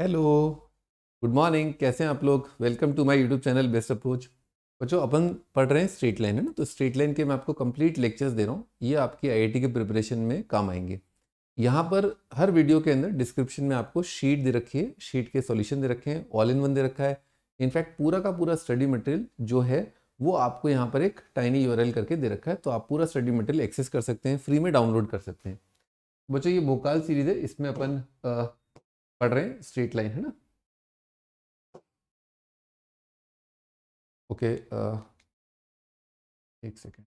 Hello good morning कैसे हैं आप लोग welcome to my YouTube channel best approach बच्चों अपन पढ़ रहे हैं स्ट्रीट लाइन है ना तो स्ट्रीट लाइन के मैं आपको कंप्लीट लेक्चर्स दे रहा हूँ ये आपकी आईआईटी के प्रिपरेशन में काम आएंगे यहाँ पर हर वीडियो के अंदर डिस्क्रिप्शन में आपको शीट दे रखी है शीट के सोल्यूशन दे रखे हैं ऑल इन वन दे रखा है इनफैक्ट पूरा का पूरा स्टडी मटेरियल जो है वो आपको यहाँ पर एक टाइनी यूआरएल करके दे रखा है तो आप पूरा स्टडी मटेरियल एक्सेस कर सकते हैं फ्री में डाउनलोड कर सकते हैं बच्चों ये भोकाल सीरीज है इसमें अपन पढ़ रहे हैं स्ट्रेट लाइन है ना ओके uh, एक second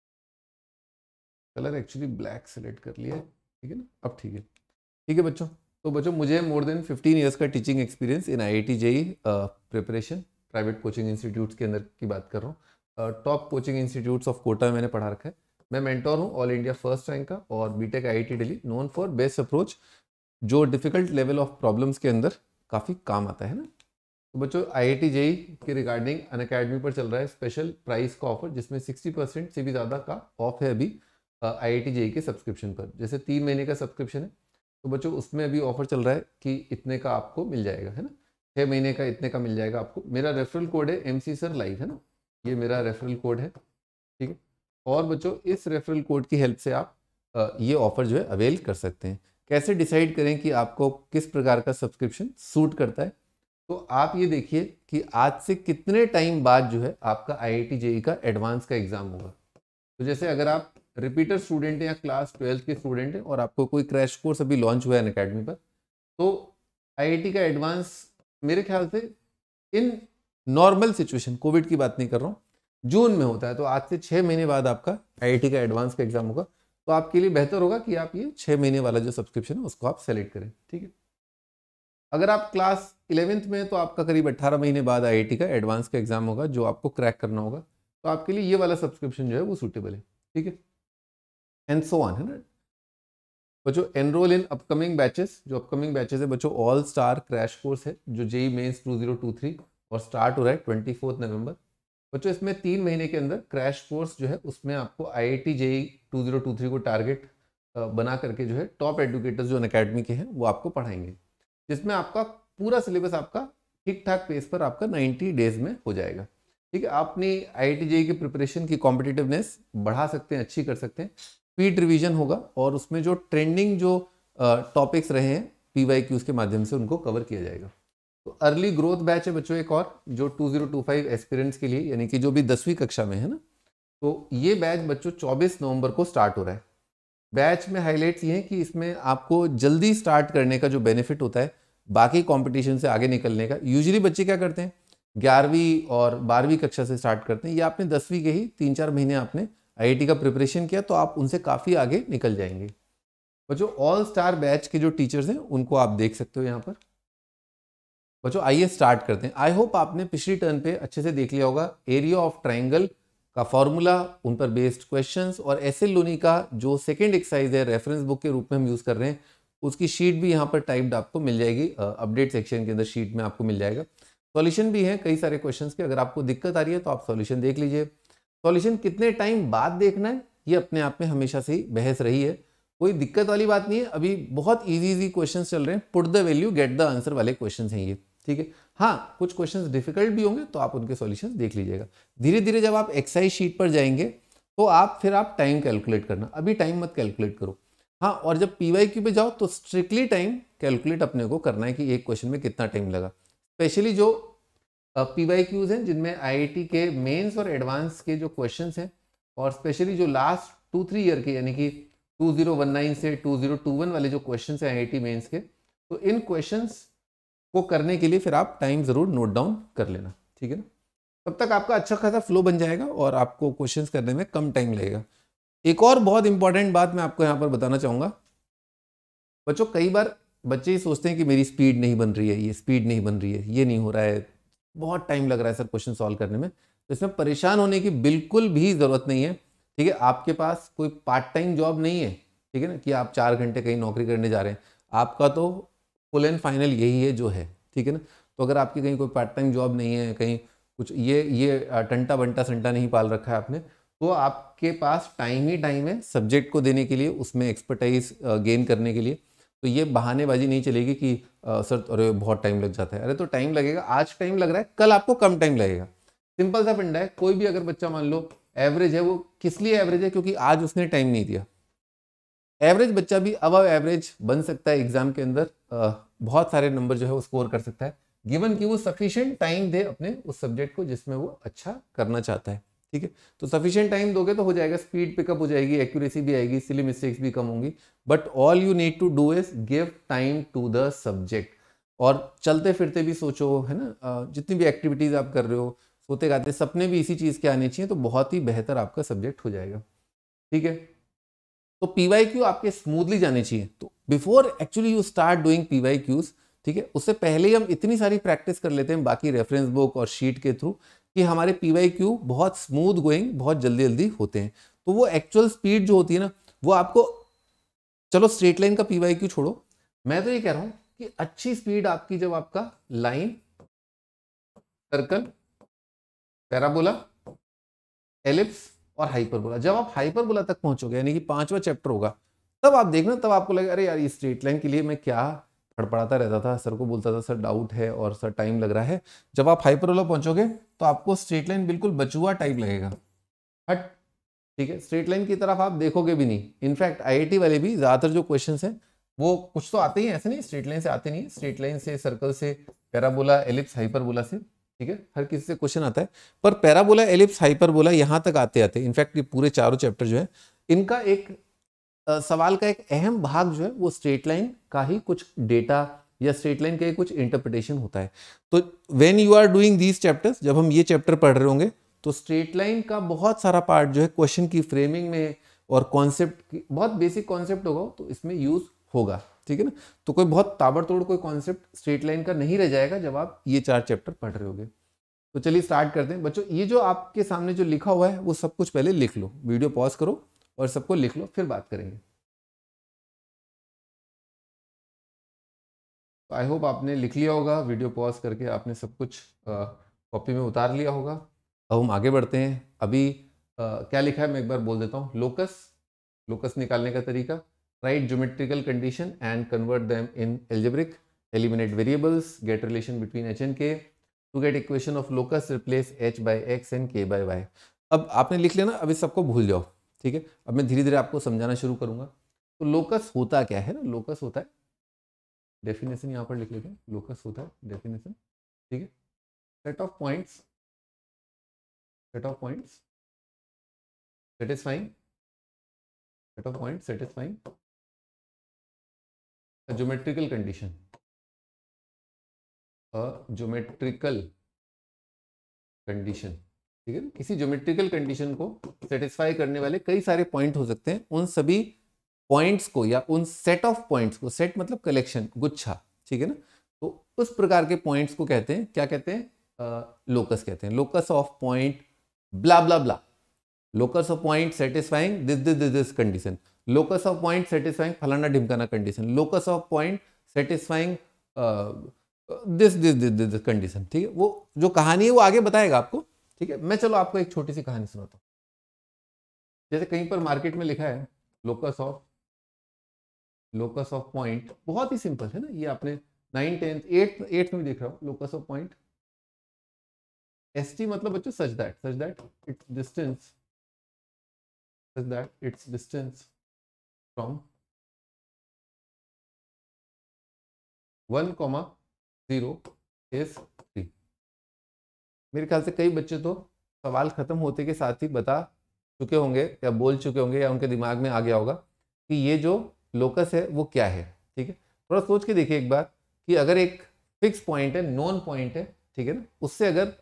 colour actually black select कर लिया ठीक है ना अब ठीक है ठीक है बच्चों तो बच्चों मुझे मोर देन 15 इयर्स का teaching experience in I I JEE preparation private coaching institutes के अंदर की बात कर रहा हूँ top coaching institutes of Kota मैंने पढ़ा रखा है मैं मेंटोर हूँ ऑल इंडिया फर्स्ट रैंक का और BTech IIT Delhi known for best approach जो डिफ़िकल्ट लेवल ऑफ प्रॉब्लम्स के अंदर काफ़ी काम आता है ना तो बच्चों आई आई जेई के रिगार्डिंग अन अकेडमी पर चल रहा है स्पेशल प्राइस का ऑफर जिसमें 60 परसेंट से भी ज़्यादा का ऑफ है अभी आई आई जेई के सब्सक्रिप्शन पर जैसे तीन महीने का सब्सक्रिप्शन है तो बच्चों उसमें अभी ऑफर चल रहा है कि इतने का आपको मिल जाएगा है ना छः महीने का इतने का मिल जाएगा आपको मेरा रेफरल कोड है एम सी सर लाइव है ना ये मेरा रेफरल कोड है ठीक है और बच्चों इस रेफरल कोड की हेल्प से आप ये ऑफर जो है अवेल कर सकते हैं कैसे डिसाइड करें कि आपको किस प्रकार का सब्सक्रिप्शन सूट करता है तो आप ये देखिए कि आज से कितने टाइम बाद जो है आपका आई आई जेई का एडवांस का एग्ज़ाम होगा तो जैसे अगर आप रिपीटर स्टूडेंट हैं या क्लास ट्वेल्थ के स्टूडेंट हैं और आपको कोई क्रैश कोर्स अभी लॉन्च हुआ है अकेडमी पर तो आई का एडवांस मेरे ख्याल से इन नॉर्मल सिचुएशन कोविड की बात नहीं कर रहा हूँ जून में होता है तो आज से छः महीने बाद आपका आई का एडवांस का एग्ज़ाम होगा तो आपके लिए बेहतर होगा कि आप ये छः महीने वाला जो सब्सक्रिप्शन है उसको आप सेलेक्ट करें ठीक है अगर आप क्लास इलेवेंथ में तो आपका करीब अट्ठारह महीने बाद आई का एडवांस का एग्ज़ाम होगा जो आपको क्रैक करना होगा तो आपके लिए ये वाला सब्सक्रिप्शन जो है वो सूटेबल है ठीक है एंड सो ऑन है ना बच्चों एनरोल इन अपकमिंग बैचेस जो अपकमिंग बैचेस है बच्चों ऑल स्टार क्रैश कोर्स है जो जेई मेन्स थ्री और स्टार्ट हो रहा है ट्वेंटी नवंबर बच्चों इसमें तीन महीने के अंदर क्रैश कोर्स जो है उसमें आपको आई आई टी जेई 2023 को टारगेट बना करके जो है टॉप एडुकेटर्स जो अकेडमी के हैं वो आपको पढ़ाएंगे जिसमें आपका पूरा सिलेबस आपका ठीक ठाक पेस पर आपका 90 डेज में हो जाएगा ठीक है अपनी आई e की प्रिपरेशन की कॉम्पिटिटिवनेस बढ़ा सकते हैं अच्छी कर सकते हैं स्पीड रिविजन e होगा और उसमें जो ट्रेंडिंग जो टॉपिक्स रहे हैं पी वाई क्यूज के माध्यम से उनको कवर किया जाएगा तो अर्ली ग्रोथ बैच है बच्चों एक और जो 2025 एस्पिरेंट्स के लिए यानी कि जो भी दसवीं कक्षा में है ना तो ये बैच बच्चों 24 नवंबर को स्टार्ट हो रहा है बैच में हाईलाइट्स ये हैं कि इसमें आपको जल्दी स्टार्ट करने का जो बेनिफिट होता है बाकी कंपटीशन से आगे निकलने का यूजली बच्चे क्या करते हैं ग्यारहवीं और बारहवीं कक्षा से स्टार्ट करते हैं या आपने दसवीं के ही तीन चार महीने आपने आई का प्रिपरेशन किया तो आप उनसे काफ़ी आगे निकल जाएंगे बच्चों ऑल स्टार बैच के जो टीचर्स हैं उनको आप देख सकते हो यहाँ पर बच्चों आइए स्टार्ट करते हैं आई होप आपने पिछली टर्न पे अच्छे से देख लिया होगा एरिया ऑफ ट्राइंगल का फॉर्मूला उन पर बेस्ड क्वेश्चंस और एस एल लोनी का जो सेकेंड एक्सरसाइज है रेफरेंस बुक के रूप में हम यूज़ कर रहे हैं उसकी शीट भी यहाँ पर टाइप्ड आपको मिल जाएगी अपडेट सेक्शन के अंदर शीट में आपको मिल जाएगा सॉल्यूशन भी है कई सारे क्वेश्चन के अगर आपको दिक्कत आ रही है तो आप सॉल्यूशन देख लीजिए सॉल्यूशन कितने टाइम बाद देखना है ये अपने आप में हमेशा से ही बहस रही है कोई दिक्कत वाली बात नहीं है अभी बहुत इजी इजी क्वेश्चंस चल रहे हैं put the value get the answer वाले क्वेश्चंस हैं ये ठीक है हाँ कुछ क्वेश्चंस डिफिकल्ट भी होंगे तो आप उनके सॉल्यूशंस देख लीजिएगा धीरे धीरे जब आप एक्साइज शीट पर जाएंगे तो आप फिर आप टाइम कैलकुलेट करना अभी टाइम मत कैलकुलेट करो हाँ और जब पी वाई क्यू पे जाओ तो स्ट्रिक्टली टाइम कैलकुलेट अपने को करना है कि एक क्वेश्चन में कितना टाइम लगा स्पेशली जो पी वाई क्यूज हैं जिनमें आई के मेन्स और एडवांस के जो क्वेश्चन हैं और स्पेशली जो लास्ट टू थ्री ईयर के यानी कि 2019 से 2021 वाले जो क्वेश्चन हैं आई आई मेंस के तो इन क्वेश्चंस को करने के लिए फिर आप टाइम ज़रूर नोट डाउन कर लेना ठीक है ना तब तक आपका अच्छा खासा फ्लो बन जाएगा और आपको क्वेश्चंस करने में कम टाइम लगेगा एक और बहुत इंपॉर्टेंट बात मैं आपको यहाँ पर बताना चाहूँगा बच्चों कई बार बच्चे ये सोचते हैं कि मेरी स्पीड नहीं बन रही है ये स्पीड नहीं बन रही है ये नहीं हो रहा है बहुत टाइम लग रहा है सर क्वेश्चन सॉल्व करने में तो इसमें परेशान होने की बिल्कुल भी ज़रूरत नहीं है ठीक है आपके पास कोई पार्ट टाइम जॉब नहीं है ठीक है ना कि आप चार घंटे कहीं नौकरी करने जा रहे हैं आपका तो फुल एंड फाइनल यही है जो है ठीक है ना तो अगर आपकी कहीं कोई पार्ट टाइम जॉब नहीं है कहीं कुछ ये ये टंटा बंटा संटा नहीं पाल रखा है आपने तो आपके पास टाइम ही टाइम है सब्जेक्ट को देने के लिए उसमें एक्सपर्टाइज गेन करने के लिए तो ये बहानेबाजी नहीं चलेगी कि सर अरे बहुत टाइम लग जाता है अरे तो टाइम लगेगा आज टाइम लग रहा है कल आपको कम टाइम लगेगा सिंपल सा फंडा है कोई भी अगर बच्चा मान लो एवरेज है वो किस लिए एवरेज है क्योंकि आज उसने टाइम नहीं दिया एवरेज बच्चा भी अब एवरेज बन सकता है एग्जाम के अंदर बहुत सारे नंबर जो है वो स्कोर कर सकता है गिवन कि वो सफिशियंट टाइम दे अपने उस सब्जेक्ट को जिसमें वो अच्छा करना चाहता है ठीक है तो सफिशियंट टाइम दोगे तो हो जाएगा स्पीड पिकअप हो जाएगी एक्यूरेसी भी आएगी सिली मिस्टेक्स भी कम होंगी but all you need to do is give time to the subject और चलते फिरते भी सोचो है ना जितनी भी एक्टिविटीज आप कर रहे हो सोते गाते सपने भी इसी चीज़ के आने चाहिए तो बहुत ही बेहतर आपका सब्जेक्ट हो जाएगा ठीक है तो पी आपके स्मूथली जाने चाहिए तो before actually you start doing P ठीक है उससे पहले ही हम इतनी सारी प्रैक्टिस कर लेते हैं बाकी रेफरेंस बुक और शीट के थ्रू कि हमारे पी बहुत स्मूथ गोइंग बहुत जल्दी जल्दी होते हैं तो वो एक्चुअल स्पीड जो होती है ना वो आपको चलो स्ट्रेट लाइन का पी छोड़ो मैं तो ये कह रहा हूँ कि अच्छी स्पीड आपकी जब आपका लाइन सर्कल पैराबोला एलिप्स और हाइपरबोला जब आप हाइपरबोला तक पहुंचोगे यानी कि पांचवा चैप्टर होगा तब आप देखना तब आपको लगेगा अरे यार ये स्ट्रेट लाइन के लिए मैं क्या फड़फड़ाता रहता था सर को बोलता था सर डाउट है और सर टाइम लग रहा है जब आप हाइपरबोला पहुंचोगे तो आपको स्ट्रेट लाइन बिल्कुल बचुआ टाइप लगेगा हट ठीक है स्ट्रेट लाइन की तरफ आप देखोगे भी नहीं इनफैक्ट टी वाले भी ज़्यादातर जो क्वेश्चन है वो कुछ तो आते ही ऐसे नहीं स्ट्रेट लाइन से आते नहीं स्ट्रेट लाइन से सर्कल से पैराबोला एलिप्स हाइपरबोला से ठीक है हर किसी से क्वेश्चन आता है पर पैराबोला एलिप्स हाइपरबोला यहां तक आते आते इनफैक्ट ये पूरे चारों चैप्टर जो है इनका एक आ, सवाल का एक अहम भाग जो है वो स्ट्रेट लाइन का ही कुछ डेटा या स्ट्रेट लाइन का ही कुछ इंटरप्रिटेशन होता है तो when you are doing these chapters जब हम ये चैप्टर पढ़ रहे होंगे तो स्ट्रेट लाइन का बहुत सारा पार्ट जो है क्वेश्चन की फ्रेमिंग में और कॉन्सेप्ट बहुत बेसिक कॉन्सेप्ट होगा तो इसमें यूज होगा ठीक है ना तो कोई बहुत ताबड़तोड़ कोई कॉन्सेप्ट स्ट्रेट लाइन का नहीं रह जाएगा जब आप ये चार चैप्टर पढ़ रहे होगे तो चलिए स्टार्ट करते हैं बच्चों ये जो आपके सामने जो लिखा हुआ है वो सब कुछ पहले लिख लो वीडियो पॉज करो और सबको लिख लो फिर बात करेंगे आई होप आपने लिख लिया होगा वीडियो पॉज करके आपने सब कुछ कॉपी में उतार लिया होगा अब हम आगे बढ़ते हैं अभी आ, क्या लिखा है मैं एक बार बोल देता हूँ लोकस लोकस निकालने का तरीका write geometrical condition and convert them in algebraic, eliminate variables, get relation between h and k. To get equation of locus, replace h by x and k by y. अब आपने लिख लिया ना अब इस सबको भूल जाओ ठीक है अब मैं धीरे धीरे आपको समझाना शुरू करूंगा तो लोकस होता क्या है ना लोकस होता है डेफिनेशन यहाँ पर लिख लेते हैं लोकस होता है डेफिनेशन ठीक है set of points set of points satisfying set of point satisfying a geometrical condition a geometrical condition ठीक है किसी ज्योमेट्रिकल कंडीशन को सेटिस्फाई करने वाले कई सारे पॉइंट हो सकते हैं उन सभी पॉइंट्स को या उन सेट ऑफ पॉइंट्स को सेट मतलब कलेक्शन गुच्छा ठीक है ना तो उस प्रकार के पॉइंट्स को कहते हैं क्या कहते हैं लोकस कहते हैं locus of point blah blah blah locus of point satisfying this this this condition locus of point satisfying फलाना ढिमकाना condition locus of point satisfying this this this this condition ठीक है वो जो कहानी है वो आगे बताएगा आपको ठीक है मैं चलो आपको एक छोटी सी कहानी सुनाता हूँ जैसे कहीं पर मार्केट में लिखा है locus of locus of point बहुत ही सिंपल है ना ये आपने नाइन टेंथ एट एट में देख रहा हूँ locus of point S T मतलब बच्चों such that such that its distance such that its distance from one comma zero is three मेरे ख्याल से कई बच्चे तो सवाल खत्म होते के साथ ही बता चुके होंगे या बोल चुके होंगे या उनके दिमाग में आ गया होगा कि ये जो लोकस है वो क्या है ठीक है थोड़ा सोच के देखिए एक बार कि अगर एक फिक्स पॉइंट है नॉन पॉइंट है ठीक है ना उससे अगर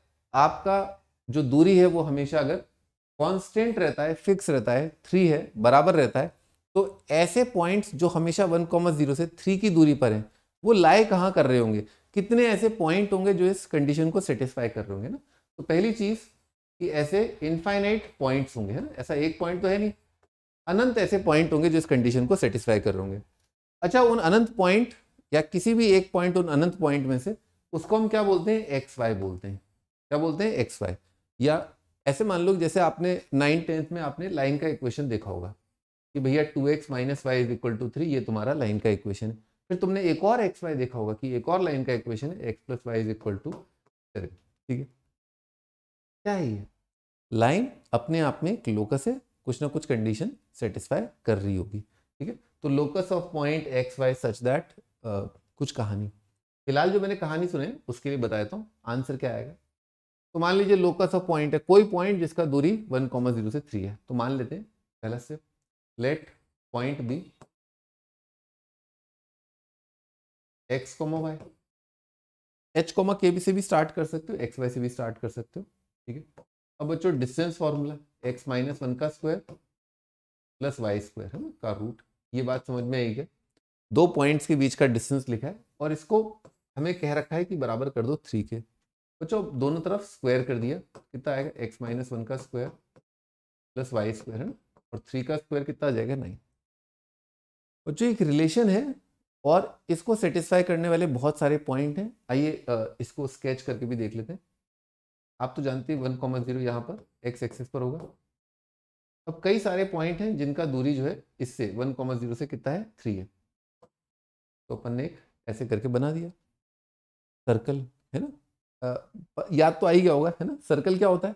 आपका जो दूरी है वो हमेशा अगर कांस्टेंट रहता है फिक्स रहता है थ्री है बराबर रहता है तो ऐसे पॉइंट्स जो हमेशा वन कॉमस जीरो से थ्री की दूरी पर हैं वो लाए कहाँ कर रहे होंगे कितने ऐसे पॉइंट होंगे जो इस कंडीशन को सेटिस्फाई कर रहे होंगे ना तो पहली चीज़ कि ऐसे इनफाइनाइट पॉइंट्स होंगे है ना ऐसा एक पॉइंट तो है नहीं अनंत ऐसे पॉइंट होंगे जो इस कंडीशन को सेटिस्फाई कर रहे होंगे अच्छा उन अनंत पॉइंट या किसी भी एक पॉइंट उन अनंत पॉइंट में से उसको हम क्या बोलते हैं एक्स वाई बोलते हैं क्या बोलते हैं एक्स वाई या ऐसे मान लो जैसे आपने नाइन टेंथ में आपने लाइन का इक्वेशन देखा होगा कि भैया two x minus y is equal to three ये तुम्हारा लाइन का इक्वेशन है फिर तुमने एक और एक्स वाई देखा होगा कि एक और लाइन का इक्वेशन है x plus y is equal to ठीक है क्या है ये लाइन अपने आप में एक लोकस है कुछ ना कुछ कंडीशन सेटिस्फाई कर रही होगी ठीक है तो locus of point x y such that कुछ कहानी फिलहाल जो मैंने कहानी सुने उसके लिए बता देता हूँ आंसर क्या आएगा तो मान लीजिए लोकस ऑफ पॉइंट है कोई पॉइंट जिसका दूरी वन कॉमा जीरो से थ्री है तो मान लेते हैं पहला step let point be x comma y H comma K बी से भी स्टार्ट कर सकते हो एक्स वाई से भी स्टार्ट कर सकते हो ठीक है अब बच्चों distance formula x minus one का स्क्वायर प्लस वाई स्क्वायर है का रूट ये बात समझ में आई क्या दो पॉइंट्स के बीच का डिस्टेंस लिखा है और इसको हमें कह रखा है कि बराबर कर दो थ्री के बच्चों दोनों तरफ स्क्वायर कर दिया कितना आएगा एक्स माइनस वन का स्क्वायर प्लस वाई स्क्वायर है ना और थ्री का स्क्वायर कितना आ जाएगा नाइन जो एक रिलेशन है और इसको सेटिस्फाई करने वाले बहुत सारे पॉइंट हैं आइए इसको स्केच करके भी देख लेते हैं आप तो जानते हैं वन कॉमन जीरो यहाँ पर एक्स एक्सेस पर होगा अब कई सारे पॉइंट हैं जिनका दूरी जो है इससे वन कॉमन जीरो से कितना है थ्री है तो अपन ने ऐसे करके बना दिया सर्कल है ना आ, याद तो आ ही गया होगा है ना सर्कल क्या होता है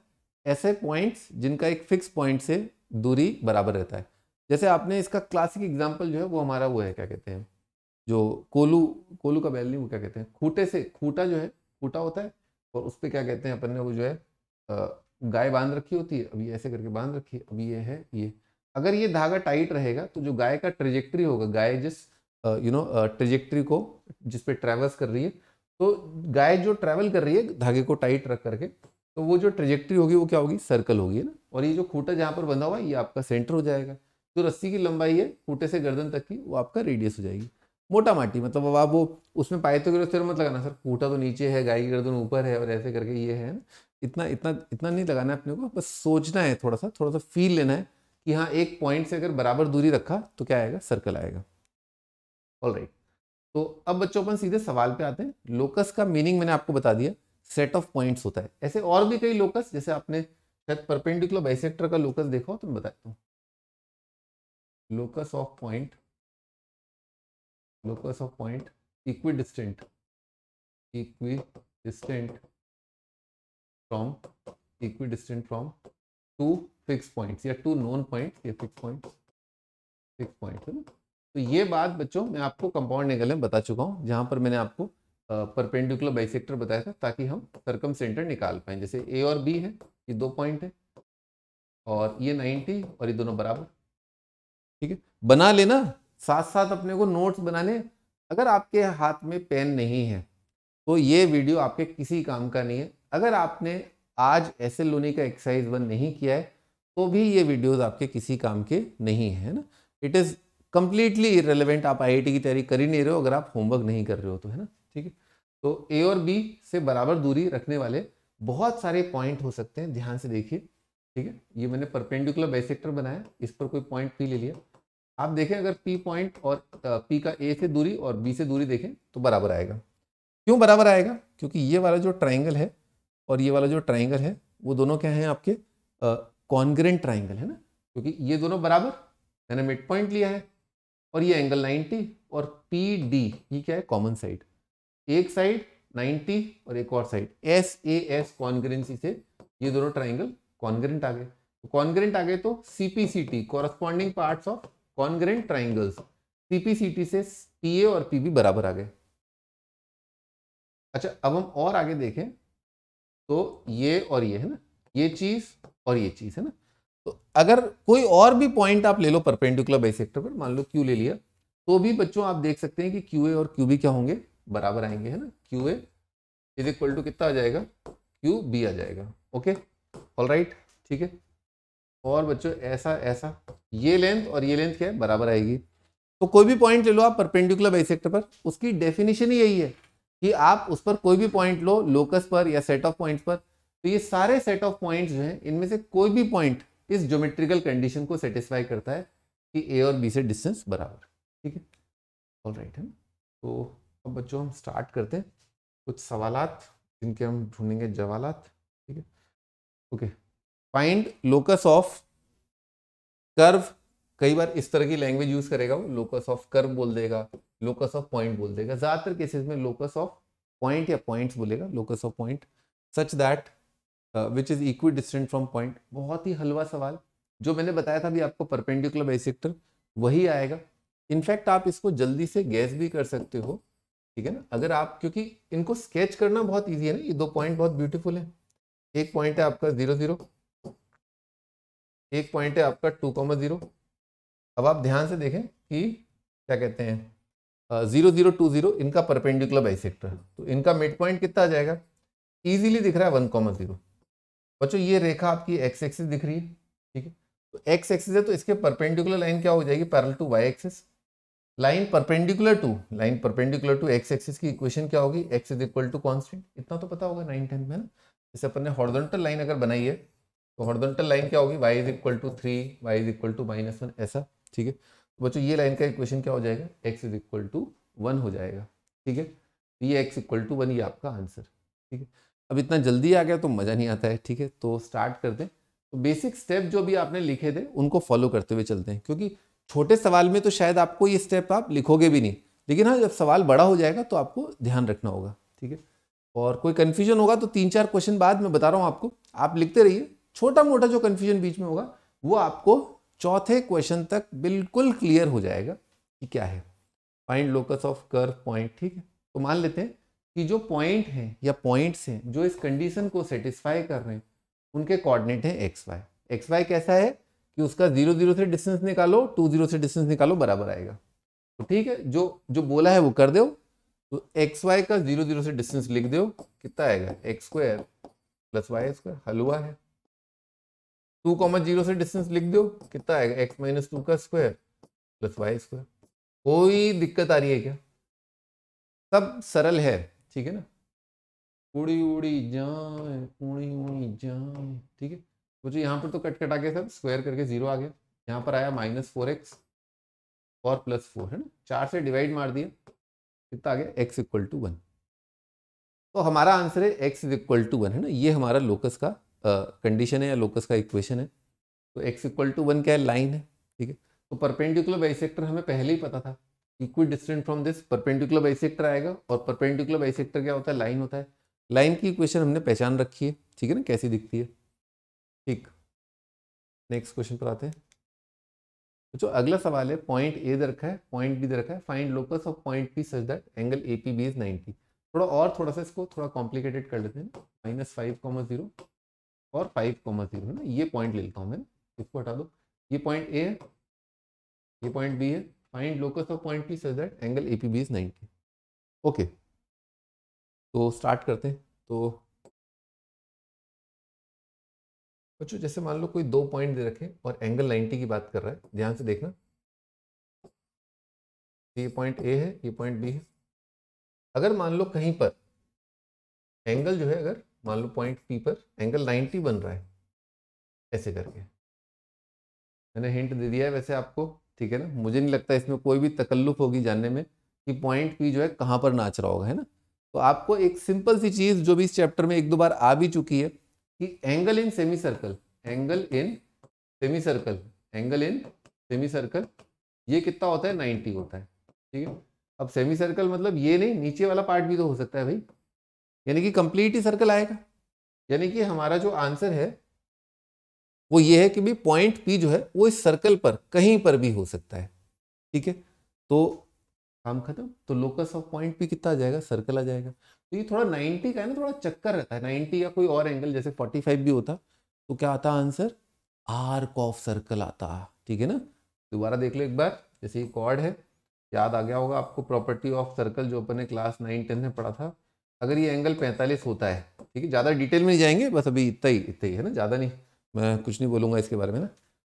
ऐसे पॉइंट्स जिनका एक फिक्स पॉइंट से दूरी बराबर रहता है जैसे आपने इसका क्लासिक एग्जाम्पल जो है वो हमारा वो है क्या कहते हैं जो कोलू कोलू का बैल नहीं वो क्या कहते हैं खूटे से खूटा जो है खूटा होता है और उस पर क्या कहते हैं अपन ने वो जो है गाय बांध रखी होती है अभी ऐसे करके बांध रखी है अभी ये है ये अगर ये धागा टाइट रहेगा तो जो गाय का ट्रेजेक्ट्री होगा गाय जिस यू नो ट्रेजेक्ट्री को जिसपे ट्रेवल्स कर रही है तो गाय जो ट्रैवल कर रही है धागे को टाइट रख करके तो वो जो ट्रेजेक्ट्री होगी वो क्या होगी सर्कल होगी ना और ये जो खूटा जहाँ पर बंधा हुआ है ये आपका सेंटर हो जाएगा जो रस्सी की लंबाई है खूटे से गर्दन तक की वो आपका रेडियस हो जाएगी मोटा माटी मतलब अब आप वो उसमें पाए तो फिर मत लगाना सर खूटा तो नीचे है गाय की गर्दन ऊपर है और ऐसे करके ये है ना इतना इतना इतना नहीं लगाना है अपने को बस सोचना है थोड़ा सा थोड़ा सा फील लेना है कि हाँ एक पॉइंट से अगर बराबर दूरी रखा तो क्या आएगा सर्कल आएगा ऑल तो अब बच्चों अपन सीधे सवाल पे आते हैं लोकस का मीनिंग मैंने आपको बता दिया सेट ऑफ पॉइंट्स होता है ऐसे और भी कई लोकस जैसे आपने शायद परपेंडिकुलर बाइसेक्टर का लोकस देखा हो तो मैं बताता हूँ locus of point locus of point equidistant equidistant from equidistant from two fix points या टू नॉन पॉइंट या फिक्स पॉइंट फिक्स पॉइंट है ना तो ये बात बच्चों मैं आपको कंपाउंड निकल में बता चुका हूँ जहाँ पर मैंने आपको परपेंडिकुलर बाइसेक्टर बताया था ताकि हम सरकम सेंटर निकाल पाए जैसे ए और बी है ये दो पॉइंट है और ये 90 और ये दोनों बराबर ठीक है बना लेना साथ साथ अपने को नोट्स बनाने अगर आपके हाथ में पेन नहीं है तो ये वीडियो आपके किसी काम का नहीं है अगर आपने आज ऐसे लोनी का एक्सरसाइज वन नहीं किया है तो भी ये वीडियोस आपके किसी काम के नहीं है ना इट इज़ कम्प्लीटली इरेलीवेंट आप आई की तैयारी कर ही नहीं रहे हो अगर आप होमवर्क नहीं कर रहे हो तो है ना ठीक है तो ए और बी से बराबर दूरी रखने वाले बहुत सारे पॉइंट हो सकते हैं ध्यान से देखिए ठीक है ये मैंने परपेंडिकुलर बाइसेक्टर बनाया इस पर कोई पॉइंट पी ले लिया आप देखें अगर पी पॉइंट और पी का ए से दूरी और बी से दूरी देखें तो बराबर आएगा क्यों बराबर आएगा क्योंकि ये वाला जो ट्राइंगल है और ये वाला जो ट्राइंगल है वो दोनों क्या हैं आपके कॉन्ग्रेंट ट्राइंगल है ना क्योंकि ये दोनों बराबर मैंने मिड पॉइंट लिया है और ये एंगल 90 और पी डी ये क्या है कॉमन साइड एक साइड 90 और एक और side S A S congruency से ये दोनों ट्राइंगल कॉन्ग्रेंट आ गए तो कॉन्ग्रेंट आ गए तो CPCT corresponding part of congruent triangles CPCT से पीए और पीबी बराबर आ गए अच्छा अब हम और आगे देखें तो ये और ये है ना ये चीज और ये चीज है ना तो अगर कोई और भी पॉइंट आप ले लो परपेंडिकुलर बाइसेक्टर पर मान लो क्यू ले लिया तो भी बच्चों आप देख सकते हैं कि क्यू ए और क्यू बी क्या होंगे बराबर आएंगे है ना Q A is equal to कितना आ जाएगा क्यू बी आ जाएगा ओके ऑल राइट ठीक है और बच्चों ऐसा ऐसा ये लेंथ और ये लेंथ क्या है बराबर आएगी तो कोई भी पॉइंट ले लो आप परपेंडिकुलर बाइसेक्टर पर उसकी डेफिनेशन ही यही है कि आप उस पर कोई भी पॉइंट लो लोकस पर या सेट ऑफ पॉइंट्स पर तो ये सारे सेट ऑफ पॉइंट्स जो हैं इनमें से कोई भी पॉइंट इस ज्योमेट्रिकल कंडीशन को सेटिस्फाई करता है कि ए और बी से डिस्टेंस बराबर ठीक है ऑल राइट है तो अब बच्चों हम स्टार्ट करते हैं कुछ सवालात जिनके हम ढूंढेंगे जवालात ठीक है okay find locus of curve कई बार इस तरह की लैंग्वेज यूज करेगा वो लोकस ऑफ कर्व बोल देगा लोकस ऑफ पॉइंट बोल देगा ज्यादातर केसेस में लोकस ऑफ पॉइंट या पॉइंट्स बोलेगा locus of point such that which is equidistant from point बहुत ही हलवा सवाल जो मैंने बताया था भी आपको परपेंडिकुलर बाइसेक्टर वही आएगा इनफैक्ट आप इसको जल्दी से गैस भी कर सकते हो ठीक है ना अगर आप क्योंकि इनको स्केच करना बहुत ईजी है ना ये दो पॉइंट बहुत ब्यूटीफुल है एक पॉइंट है आपका जीरो जीरो एक पॉइंट है आपका टू कॉमा जीरो अब आप ध्यान से देखें कि क्या कहते हैं जीरो जीरो टू जीरो इनका परपेंडिकुलर बाइसेक्टर तो इनका मिड पॉइंट कितना आ जाएगा ईजिली दिख रहा है वन कॉमा जीरो बच्चों ये रेखा आपकी एक्स एक्सिस दिख रही है ठीक है तो एक्स एक्सिस है तो इसके परपेंडिकुलर लाइन क्या हो जाएगी parallel to y axis line perpendicular to line perpendicular to x axis की इक्वेशन क्या होगी x is equal to constant इतना तो पता होगा नाइन टेंथ में ना जैसे अपन ने हॉर्डोंटल लाइन अगर बनाई है तो हॉर्डोंटल लाइन क्या होगी y is equal to three Y is equal to minus one ऐसा ठीक है तो बच्चों ये लाइन का इक्वेशन क्या हो जाएगा x is equal to one हो जाएगा ठीक है तो ये एक्स इक्वल टू वन ये आपका आंसर ठीक है अब इतना जल्दी आ गया तो मज़ा नहीं आता है ठीक है तो स्टार्ट करते हैं तो बेसिक स्टेप जो भी आपने लिखे थे उनको फॉलो करते हुए चलते हैं क्योंकि छोटे सवाल में तो शायद आपको ये स्टेप आप लिखोगे भी नहीं लेकिन हाँ जब सवाल बड़ा हो जाएगा तो आपको ध्यान रखना होगा ठीक है और कोई कन्फ्यूजन होगा तो तीन चार क्वेश्चन बाद में बता रहा हूँ आपको आप लिखते रहिए छोटा मोटा जो कन्फ्यूजन बीच में होगा वो आपको चौथे क्वेश्चन तक बिल्कुल क्लियर हो जाएगा कि क्या है find locus of curve point ठीक है तो मान लेते हैं कि जो पॉइंट हैं या पॉइंट्स हैं जो इस कंडीशन को सेटिस्फाई कर रहे हैं उनके कोऑर्डिनेट हैं एक्स वाई एक्स वाई कैसा है कि उसका जीरो जीरो से डिस्टेंस निकालो टू जीरो से डिस्टेंस निकालो बराबर आएगा तो ठीक है जो जो बोला है वो कर दो तो एक्स वाई का जीरो जीरो से डिस्टेंस लिख दो कितना आएगा x square plus Y square हलवा है टू कॉमा जीरो से डिस्टेंस लिख दो कितना आएगा एक्स माइनस टू का स्क्वायर प्लस वाई स्क्वायर कोई दिक्कत आ रही है क्या सब सरल है ठीक है ना उड़ी उड़ी जाए उड़ी उड़ी जाए ठीक है जो यहाँ पर तो कट कट आ गया सब स्क्वायर करके जीरो आ गया यहाँ पर आया माइनस फोर एक्स और प्लस फोर है ना चार से डिवाइड मार दिया कितना आ गया एक्स इक्वल टू वन तो हमारा आंसर है x is equal to one है ना ये हमारा लोकस का कंडीशन है या लोकस का इक्वेशन है तो एक्स इक्वल टू वन क्या है लाइन है ठीक है तो परपेंडिकुलर बाइसेक्टर हमें पहले ही पता था equidistant from this perpendicular bisector आएगा और परपेंडिकुलर बाइसेक्टर क्या होता है लाइन होता है लाइन की इक्वेशन हमने पहचान रखी है ठीक है ना कैसी दिखती है ठीक नेक्स्ट क्वेश्चन पर आते हैं जो अगला सवाल है पॉइंट ए दे रखा है पॉइंट बी दे रखा है find locus of point P such that angle A P B is 90 थोड़ा और थोड़ा सा इसको थोड़ा कॉम्प्लिकेटेड कर लेते हैं माइनस फाइव कॉमा जीरो और फाइव कॉमा जीरो है ना ये पॉइंट ले लेता हूँ मैं इसको हटा दो ये पॉइंट ए है ये पॉइंट बी है find locus of point P such that angle A P B is ninety okay तो स्टार्ट करते हैं तो बच्चों जैसे मान लो कोई दो पॉइंट दे रखे और एंगल 90 की बात कर रहा है ध्यान से देखना ये पॉइंट ए है ये पॉइंट बी है अगर मान लो कहीं पर एंगल जो है अगर मान लो पॉइंट पी पर एंगल 90 बन रहा है ऐसे करके मैंने हिंट दे दिया है वैसे आपको ठीक है ना मुझे नहीं लगता इसमें कोई भी तकल्लुफ होगी जानने में कि पॉइंट पी जो है कहाँ पर नाच रहा होगा है ना तो आपको एक सिंपल सी चीज़ जो भी इस चैप्टर में एक दो बार आ भी चुकी है कि angle in semicircle angle in semicircle angle in semicircle ये कितना होता है 90 होता है ठीक है अब सेमी सर्कल मतलब ये नहीं नीचे वाला पार्ट भी तो हो सकता है भाई यानी कि कंप्लीट ही सर्कल आएगा यानी कि हमारा जो आंसर है वो ये है कि भाई पॉइंट पी जो है वो इस सर्कल पर कहीं पर भी हो सकता है ठीक है तो काम खत्म तो लोकस ऑफ पॉइंट पी कितना आ जाएगा सर्कल आ जाएगा तो ये थोड़ा 90 का है ना थोड़ा चक्कर रहता है 90 या कोई और एंगल जैसे 45 भी होता तो क्या आता आंसर आर्क ऑफ सर्कल आता ठीक है ना दोबारा देख लो एक बार जैसे ये कॉर्ड है याद आ गया होगा आपको प्रॉपर्टी ऑफ सर्कल जो अपने क्लास नाइन टेंथ में पढ़ा था अगर ये एंगल पैंतालीस होता है ठीक है ज़्यादा डिटेल में नहीं जाएंगे बस अभी इतना ही इतना ही है ना ज़्यादा नहीं मैं कुछ नहीं बोलूँगा इसके बारे में ना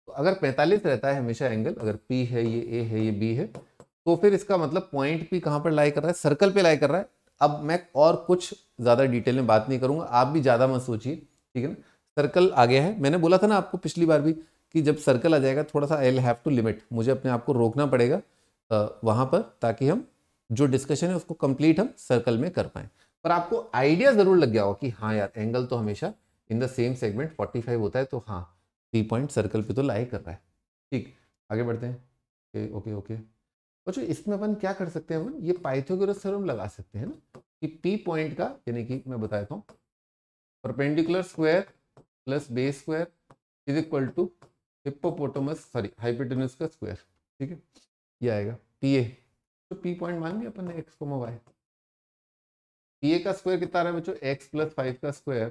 तो अगर पैंतालीस रहता है हमेशा एंगल अगर पी है ये ए है ये बी है तो फिर इसका मतलब पॉइंट पी कहाँ पर लाई कर रहा है सर्कल पे लाई कर रहा है अब मैं और कुछ ज़्यादा डिटेल में बात नहीं करूँगा आप भी ज़्यादा मत सोचिए ठीक है ना सर्कल आ गया है मैंने बोला था ना आपको पिछली बार भी कि जब सर्कल आ जाएगा थोड़ा सा आई हैव टू लिमिट मुझे अपने आप को रोकना पड़ेगा वहाँ पर ताकि हम जो डिस्कशन है उसको कंप्लीट हम सर्कल में कर पाएँ पर आपको आइडिया ज़रूर लग गया होगा कि हाँ यार एंगल तो हमेशा इन द सेम सेगमेंट 45 होता है तो हाँ थ्री पॉइंट सर्कल पे तो लाई कर रहा है ठीक आगे बढ़ते हैं ओके ओके ओके और इसमें अपन क्या कर सकते हैं अपन ये पाइथोग्रस थ्योरम लगा सकते हैं ना कि पी पॉइंट का यानी कि मैं बता देता हूँ perpendicular square plus base square is equal to hippopotamus sorry hypotenuse का स्क्वायर ठीक है ये आएगा पी ए तो पी पॉइंट मान लिया अपन ने एक्स को वाई पी ए का स्क्वायर कितना रहा है बच्चों एक्स प्लस फाइव का स्क्वायर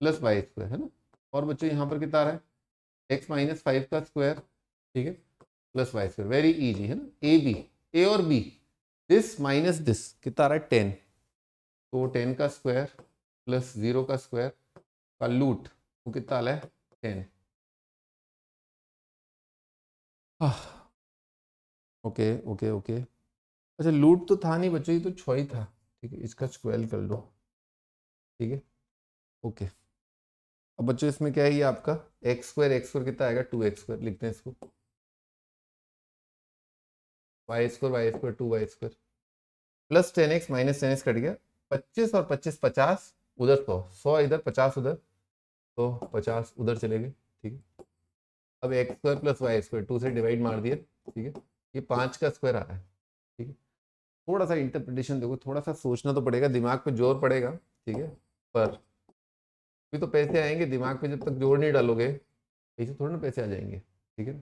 प्लस वाई स्क्वायर है ना और बच्चों यहाँ पर कितना रहा है एक्स माइनस फाइव का स्क्वायर ठीक है plus Y square very easy है ना ए बी ए और बी दिस माइनस दिस कितना आ रहा है टेन तो टेन का स्क्वायर प्लस जीरो का स्क्वायर का लूट वो कितना आ रहा है टेन ओके ओके ओके अच्छा लूट तो था नहीं बच्चों ये तो छो ही था ठीक है इसका स्क्वायर कर लो ठीक है ओके अब बच्चों इसमें क्या है ये आपका एक्स स्क्वायर एक्स स्क्वायर कितना आएगा टू एक्स स्क्वायर लिखते हैं इसको y square Y square two y square plus ten x minus ten x cut गया पच्चीस और पच्चीस पचास उधर सौ तो। सौ इधर पचास उधर तो पचास उधर चले गए ठीक है अब x square plus Y square two से डिवाइड मार दिए ठीक है ये पाँच का स्क्वायर आ रहा है ठीक है थोड़ा सा इंटरप्रिटेशन देखो थोड़ा सा सोचना तो पड़ेगा दिमाग पर जोर पड़ेगा ठीक है पर भी तो पैसे आएंगे दिमाग पर जब तक जोर नहीं डालोगे ऐसे थोड़े ना पैसे आ जाएंगे ठीक है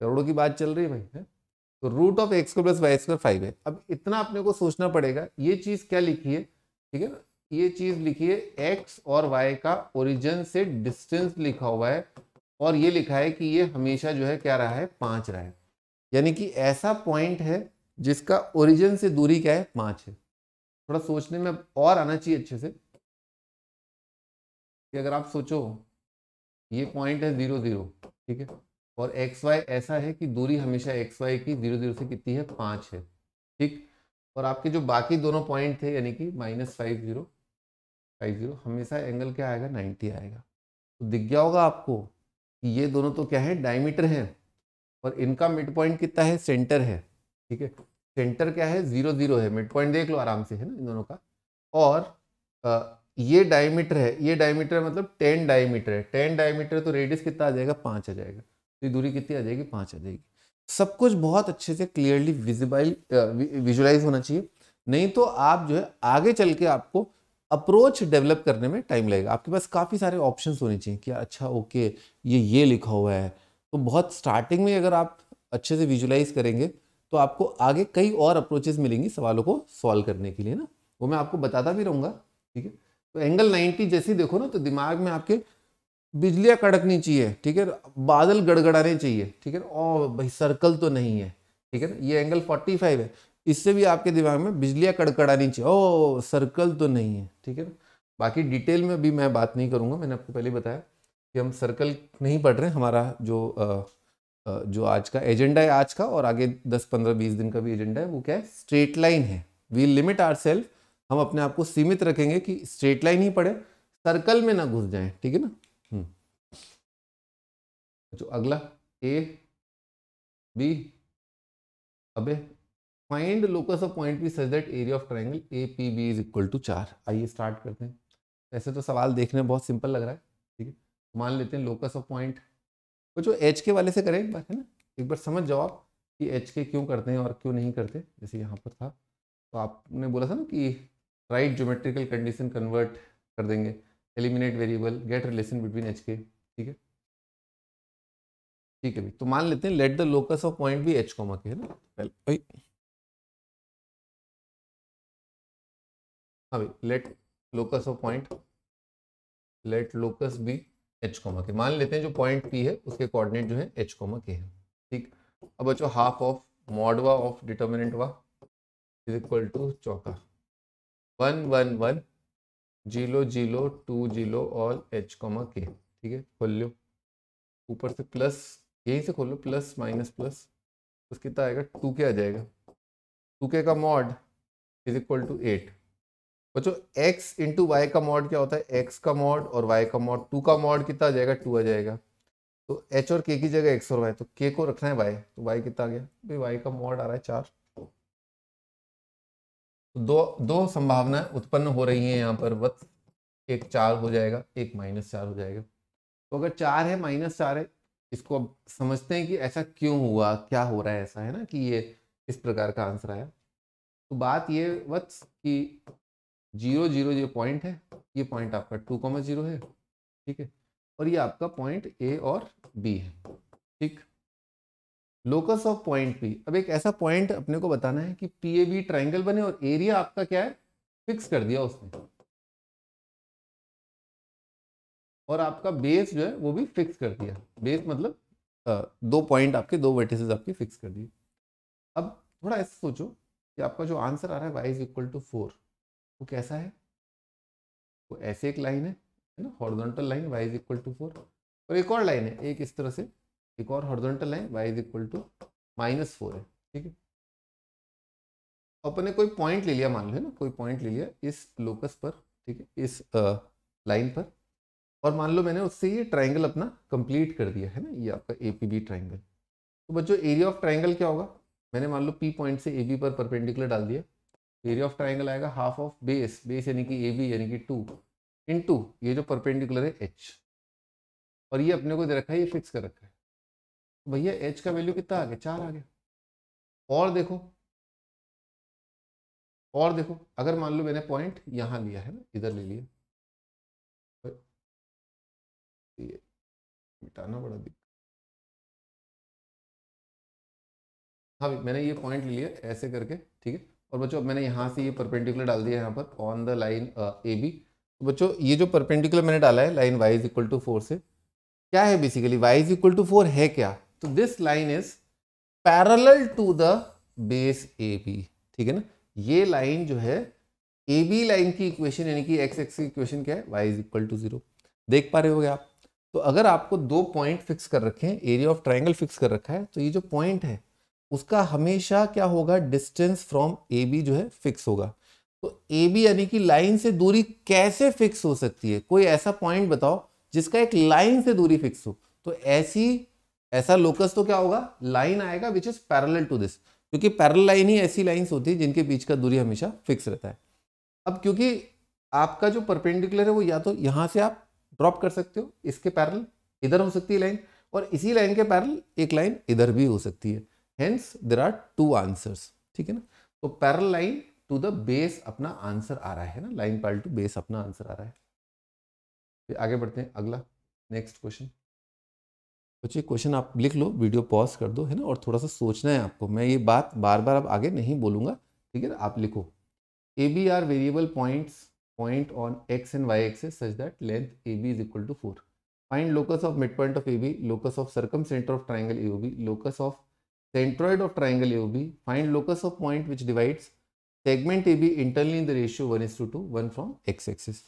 करोड़ों की बात चल रही है भाई है तो root of x square y square five है अब इतना अपने को सोचना पड़ेगा ये चीज़ क्या लिखी है ठीक है ना ये चीज़ लिखी है एक्स और वाई का ओरिजिन से डिस्टेंस लिखा हुआ है और ये लिखा है कि ये हमेशा जो है क्या रहा है पांच रहा है यानी कि ऐसा पॉइंट है जिसका ओरिजिन से दूरी क्या है पांच है थोड़ा सोचने में और आना चाहिए अच्छे से कि अगर आप सोचो ये पॉइंट है ज़ीरो ज़ीरो ठीक है और एक्स वाई ऐसा है कि दूरी हमेशा एक्स वाई की जीरो जीरो से कितनी है पाँच है ठीक और आपके जो बाकी दोनों पॉइंट थे यानी कि minus five zero five zero हमेशा एंगल क्या आएगा नाइन्टी आएगा तो दिख गया होगा आपको कि ये दोनों तो क्या है डायमीटर है और इनका मिड पॉइंट कितना है सेंटर है ठीक है सेंटर क्या है जीरो जीरो है मिड पॉइंट देख लो आराम से है ना इन दोनों का और आ, ये डायमीटर है ये डायमीटर मतलब टेन डायमीटर है टेन डायमीटर तो रेडियस कितना आ जाएगा पाँच आ जाएगा तो दूरी कितनी आ जाएगी पाँच आ जाएगी सब कुछ बहुत अच्छे से क्लियरली विजिबल विजुलाइज होना चाहिए नहीं तो आप जो है आगे चल के आपको अप्रोच डेवलप करने में टाइम लगेगा आपके पास काफ़ी सारे ऑप्शन होने चाहिए कि अच्छा ओके ये ये लिखा हुआ है तो बहुत स्टार्टिंग में अगर आप अच्छे से विजुलाइज करेंगे तो आपको आगे कई और अप्रोचेज मिलेंगी सवालों को सॉल्व करने के लिए ना वो मैं आपको बताता भी रहूँगा ठीक है तो एंगल 90 जैसे देखो ना तो दिमाग में आपके बिजलियाँ कड़कनी चाहिए ठीक है बादल गड़गड़ाने चाहिए ठीक है ओ भाई सर्कल तो नहीं है ठीक है ना ये एंगल 45 है इससे भी आपके दिमाग में बिजलियाँ कड़कड़ानी चाहिए ओ सर्कल तो नहीं है ठीक है ना बाकी डिटेल में भी मैं बात नहीं करूँगा मैंने आपको पहले बताया कि हम सर्कल नहीं पढ़ रहे हमारा जो आ, जो आज का एजेंडा है आज का और आगे 10-15-20 दिन का भी एजेंडा है वो क्या है स्ट्रेट लाइन है वी लिमिट आर सेल्फ हम अपने आप को सीमित रखेंगे कि स्ट्रेट लाइन ही पढ़े सर्कल में ना घुस जाए ठीक है ना जो अगला ए बी अबे find locus of point B such that area of triangle A P B is equal to चार आइए स्टार्ट करते हैं वैसे तो सवाल देखने में बहुत सिंपल लग रहा है ठीक है मान लेते हैं लोकस ऑफ पॉइंट वो जो एच के वाले से करें एक बार है ना एक बार समझ जाओ आप कि एच के क्यों करते हैं और क्यों नहीं करते जैसे यहाँ पर था तो आपने बोला था ना कि राइट ज्योमेट्रिकल कंडीशन कन्वर्ट कर देंगे eliminate variable get relation between h k ठीक है ठीक है भाई तो मान लेते हैं let the locus of point भी एच कॉमा के है ना पहले भाई हाँ भाई let locus of point let locus भी एच कॉमा के मान लेते हैं जो पॉइंट पी है उसके कोऑर्डिनेट जो है एच कॉमा के है ठीक अब बच्चों हाफ ऑफ मॉडवा ऑफ डिटर्मिनेंट वा इज इक्वल टू चौका one one one zero zero two zero all h comma k ठीक है खोल लो ऊपर से प्लस यहीं से खोलो प्लस माइनस प्लस उस कितना तो आएगा टू के आ जाएगा टू के का mod is equal to eight बच्चों एक्स इंटू वाई का मॉड क्या होता है एक्स का मॉड और वाई का मॉड टू का मॉड कितना आ जाएगा टू आ जाएगा तो एच और के की जगह एक्स और वाई तो के को रखना है वाई तो वाई कितना आ गया भाई वाई का मॉड आ रहा है चार तो दो दो संभावनाएं उत्पन्न हो रही हैं यहाँ पर वत एक चार हो जाएगा एक माइनस चार हो जाएगा तो अगर चार है माइनस चार है इसको अब समझते हैं कि ऐसा क्यों हुआ क्या हो रहा है ऐसा है ना कि ये इस प्रकार का आंसर आया तो बात ये वत्स कि जीरो जीरो ये पॉइंट है ये पॉइंट आपका टू कॉमा जीरो है ठीक है और ये आपका पॉइंट ए और बी है ठीक लोकस ऑफ पॉइंट पी अब एक ऐसा पॉइंट अपने को बताना है कि पी ए बी ट्राइंगल बने और एरिया आपका क्या है फिक्स कर दिया उसने और आपका बेस जो है वो भी फिक्स कर दिया बेस मतलब दो पॉइंट आपके दो वर्टिसेस आपके फिक्स कर दिए अब थोड़ा ऐसा सोचो कि आपका जो आंसर आ रहा है y is equal to four वो कैसा है वो ऐसे एक लाइन है है ना horizontal line y is equal to four और एक और लाइन है एक इस तरह से एक और horizontal line y is equal to minus four है ठीक है अपने कोई पॉइंट ले लिया मान लो है ना कोई पॉइंट ले लिया इस लोकस पर ठीक है इस लाइन पर और मान लो मैंने उससे ये ट्राइंगल अपना कंप्लीट कर दिया है ना ये आपका ए पी बी ट्राइंगल तो बच्चों एरिया ऑफ ट्राइंगल क्या होगा मैंने मान लो पी पॉइंट से ए बी पर परपेंडिकुलर डाल दिया एरिया ऑफ ट्राइंगल आएगा हाफ ऑफ बेस बेस यानी कि ए बी यानी कि टू इन टू ये जो परपेंडिकुलर है एच और ये अपने को दे रखा है ये फिक्स कर रखा है तो भैया एच का वैल्यू कितना आ गया चार आ गया और देखो और देखो अगर मान लो मैंने पॉइंट यहाँ लिया है ना इधर ले लिया मिटाना बड़ा दिक्कत हाँ मैंने ये पॉइंट लिया ऐसे करके ठीक है और बच्चों अब मैंने यहाँ से ये परपेंडिकुलर डाल दिया यहाँ पर on the line A B तो बच्चों ये जो परपेंडिकुलर मैंने डाला है line y is equal to four से क्या है basically y is equal to four है क्या तो this line is parallel to the base A B ठीक है ना ये लाइन जो है ए बी लाइन की इक्वेशन यानी कि एक्स एक्स की इक्वेशन क्या है y is equal to zero देख पा रहे हो आप तो अगर आपको दो पॉइंट फिक्स कर रखे हैं एरिया ऑफ ट्राइंगल फिक्स कर रखा है तो ये जो पॉइंट है उसका हमेशा क्या होगा डिस्टेंस फ्रॉम ए बी जो है फिक्स होगा तो ए बी यानी कि लाइन से दूरी कैसे फिक्स हो सकती है कोई ऐसा पॉइंट बताओ जिसका एक लाइन से दूरी फिक्स हो तो ऐसी ऐसा लोकस तो क्या होगा लाइन आएगा which is parallel to this क्योंकि पैरल लाइन ही ऐसी लाइन्स होती है जिनके बीच का दूरी हमेशा फिक्स रहता है अब क्योंकि आपका जो परपेंडिकुलर है वो या तो यहाँ से आप ड्रॉप कर सकते हो इसके पैरल इधर हो सकती है लाइन और इसी लाइन के पैरल एक लाइन इधर भी हो सकती है hence there are two answers ठीक है ना तो parallel line to the base अपना आंसर आ रहा है ना लाइन पैरल टू बेस अपना आंसर आ रहा है फिर आगे बढ़ते हैं अगला नेक्स्ट क्वेश्चन बच्चे क्वेश्चन आप लिख लो वीडियो पॉज कर दो है ना और थोड़ा सा सोचना है आपको मैं ये बात बार बार अब आगे नहीं बोलूंगा ठीक है ना आप लिखो A B are variable points point on x and y axis such that length AB is equal to 4. Find locus of midpoint of AB, locus of circumcenter of triangle AOB, locus of centroid of triangle AOB. Find locus of point which divides segment AB internally in the ratio 1 is to 2, 1 from x axis.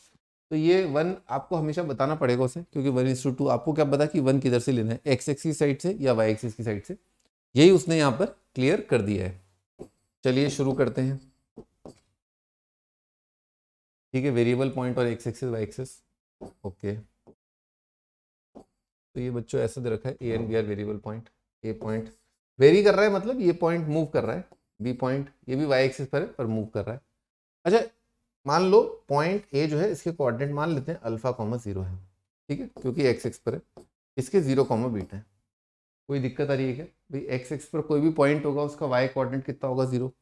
तो ये one आपको हमेशा बताना पड़ेगा उसे क्योंकि one is to to आपको क्या पता कि वन किधर से लेना है एक्स एक्स की साइड से या वाई एक्स की साइड से यही उसने यहाँ पर क्लियर कर दिया है चलिए शुरू करते हैं ठीक है वेरिएबल पॉइंट और x axis y axis okay तो ये बच्चों ऐसा दे रखा है A and B are variable point A point vary कर रहा है मतलब ये पॉइंट मूव कर रहा है बी पॉइंट ये भी वाई एक्सेस पर है पर मूव कर रहा है अच्छा मान लो पॉइंट ए जो है इसके कोऑर्डिनेट मान लेते हैं अल्फा कॉमा जीरो है ठीक है क्योंकि एक्स एक्स पर है इसके जीरो कॉमा बीटा है कोई दिक्कत आ रही है क्या भाई एक्स एक्स पर कोई भी पॉइंट होगा उसका वाई कोऑर्डिनेट कितना होगा जीरो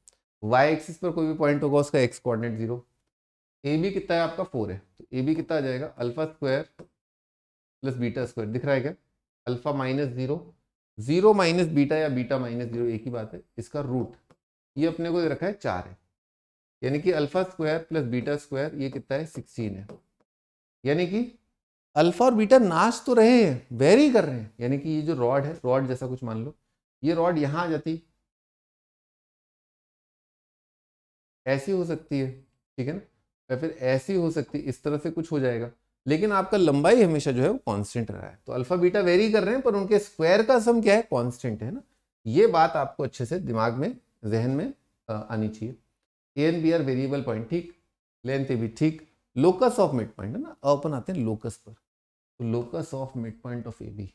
वाई एक्सिस पर कोई भी पॉइंट होगा उसका x coordinate zero A B कितना है आपका फोर है तो ए बी कितना आ जाएगा alpha square plus beta square दिख रहा है क्या alpha minus zero zero minus beta या बीटा माइनस जीरो एक ही बात है इसका रूट ये अपने को रखा है चार है यानी कि alpha square plus beta square ये कितना है सिक्सटीन है यानी कि अल्फा और बीटा नाश तो रहे हैं वेरी कर रहे हैं यानी कि ये जो रॉड है रॉड जैसा कुछ मान लो ये रॉड यहाँ आ जाती ऐसी हो सकती है ठीक है ना या फिर ऐसी हो सकती इस तरह से कुछ हो जाएगा लेकिन आपका लंबाई हमेशा जो है वो कांस्टेंट रहा है तो अल्फा बीटा वेरी कर रहे हैं पर उनके स्क्वायर का सम क्या है कांस्टेंट है ना ये बात आपको अच्छे से दिमाग में जहन में आनी चाहिए A and B are variable point ठीक लेंथ भी ठीक लोकस ऑफ मिड पॉइंट है ना अपन आते हैं लोकस पर तो locus of mid point of A B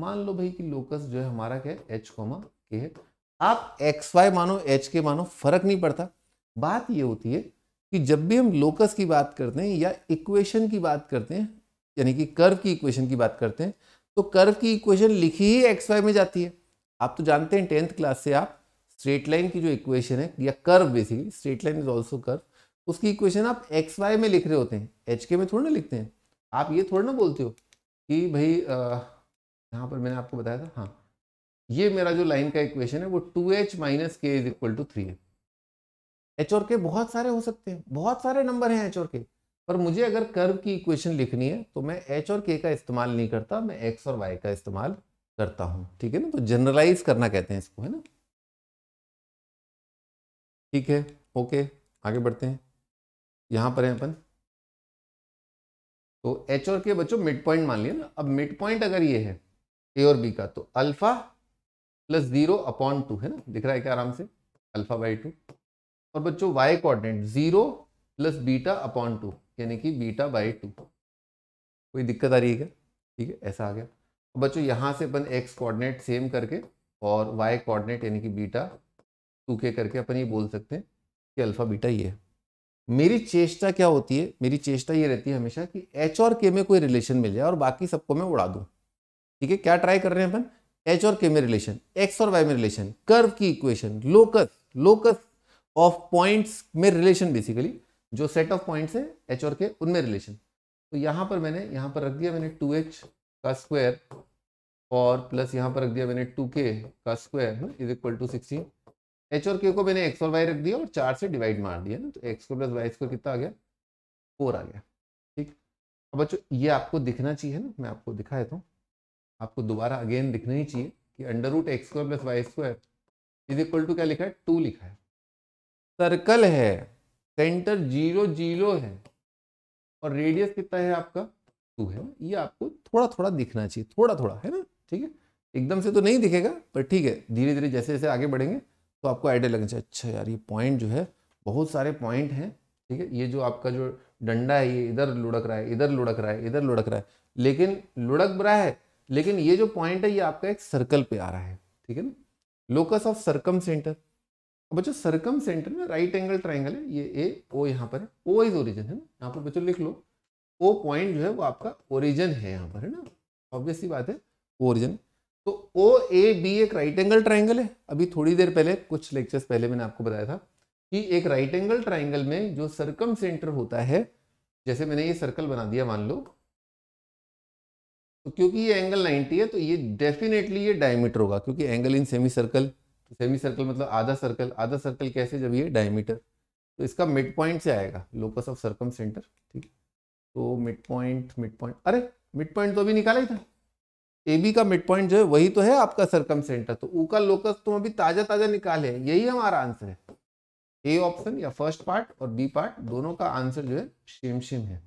मान लो भाई कि लोकस जो है हमारा क्या है एच कोमा के है आप एक्स वाई मानो एच के मानो फर्क नहीं पड़ता बात ये होती है कि जब भी हम लोकस की बात करते हैं या इक्वेशन की बात करते हैं यानी कि कर्व की इक्वेशन की बात करते हैं तो कर्व की इक्वेशन लिखी ही एक्स वाई में जाती है आप तो जानते हैं टेंथ क्लास से आप स्ट्रेट लाइन की जो इक्वेशन है या curve basically straight line is also curve उसकी इक्वेशन आप एक्स वाई में लिख रहे होते हैं एच के में थोड़े ना लिखते हैं आप ये थोड़ा ना बोलते हो कि भाई यहाँ पर मैंने आपको बताया था हाँ ये मेरा जो लाइन का इक्वेशन है वो two H minus k is equal to three है एच और के बहुत सारे हो सकते हैं बहुत सारे नंबर हैं एच और के पर मुझे अगर कर्व की इक्वेशन लिखनी है तो मैं एच और के का इस्तेमाल नहीं करता मैं एक्स और वाई का इस्तेमाल करता हूँ ठीक है ना तो जनरलाइज करना कहते हैं इसको है ना ठीक है ओके आगे बढ़ते हैं यहाँ पर है अपन तो एच और के बच्चों मिड पॉइंट मान लिया ना अब मिड पॉइंट अगर ये है ए और बी का तो alpha plus zero upon two है ना दिख रहा है क्या आराम से अल्फा बाई टू और बच्चों y coordinate zero plus beta upon two यानी कि बीटा बाई टू कोई दिक्कत आ रही है क्या ठीक है ऐसा आ गया और बच्चों यहाँ से अपन एक्स कोऑर्डिनेट सेम करके और वाई कोऑर्डिनेट यानी कि बीटा टू के करके अपन ये बोल सकते हैं कि अल्फ़ा बीटा ये है मेरी चेष्टा क्या होती है मेरी चेष्टा ये रहती है हमेशा कि एच और के में कोई रिलेशन मिल जाए और बाकी सबको मैं उड़ा दूँ ठीक है क्या ट्राई कर रहे हैं अपन एच और के में रिलेशन एक्स और वाई में रिलेशन कर्व की equation locus locus of points में रिलेशन बेसिकली जो सेट ऑफ पॉइंट्स है एच और के उनमें रिलेशन तो यहाँ पर मैंने यहाँ पर रख दिया मैंने टू एच का स्क्वायर और प्लस यहाँ पर रख दिया मैंने टू के का square is equal to sixteen h और के को मैंने एक्स और वाई रख दिया और चार से डिवाइड मार दिया ना तो एक्स को प्लस वाई स्क्वायर कितना आ गया फोर आ गया ठीक अब बच्चों ये आपको दिखना चाहिए ना मैं आपको दिखा देता हूँ आपको दोबारा अगेन दिखना ही चाहिए कि under root x square plus Y square is equal to क्या लिखा है टू लिखा है सर्कल है सेंटर जीरो जीरो है और रेडियस कितना है आपका टू है ये आपको थोड़ा थोड़ा दिखना चाहिए थोड़ा थोड़ा है ना ठीक है एकदम से तो नहीं दिखेगा पर ठीक है धीरे धीरे जैसे जैसे आगे बढ़ेंगे तो आपको आइडिया लगना चाहिए अच्छा यार ये पॉइंट जो है बहुत सारे पॉइंट हैं ठीक है ये जो आपका जो डंडा है ये इधर लुढ़क रहा है इधर लुढ़क रहा है इधर लुढ़क रहा है लेकिन लुढ़क रहा है लेकिन ये जो पॉइंट है ये आपका एक सर्कल पे आ रहा है ठीक है ना लोकस ऑफ सर्कम सेंटर बच्चों सरकम सेंटर में राइट एंगल ट्राइंगल है ये ए ओ यहाँ पर है ओ इज ओरिजन है ना यहाँ पर बच्चों लिख लो ओ पॉइंट जो है वो आपका ओरिजन है यहाँ पर है ना ऑब्वियसली बात है ओरिजिन तो ओ ए बी एक राइट एंगल ट्राइंगल है अभी थोड़ी देर पहले कुछ लेक्चर्स पहले मैंने आपको बताया था कि एक राइट एंगल ट्राइंगल में जो सरकम सेंटर होता है जैसे मैंने ये सर्कल बना दिया मान लो तो क्योंकि ये एंगल 90 है तो ये डेफिनेटली ये डायमीटर होगा क्योंकि angle in semicircle semi तो सर्कल मतलब आधा सर्कल आधा सर्कल कैसे जब ये डायमीटर तो इसका मिड पॉइंट से आएगा लोकस ऑफ सर्कम सेंटर ठीक तो मिड पॉइंट मिड पॉइंट अरे मिड पॉइंट तो अभी निकाला ही था ए बी का मिड पॉइंट जो है वही तो है आपका सर्कम सेंटर तो ऊ का लोकस तुम तो अभी ताजा ताजा निकाले यही हमारा आंसर है ए ऑप्शन या फर्स्ट पार्ट और बी पार्ट दोनों का आंसर जो है शेम शेम है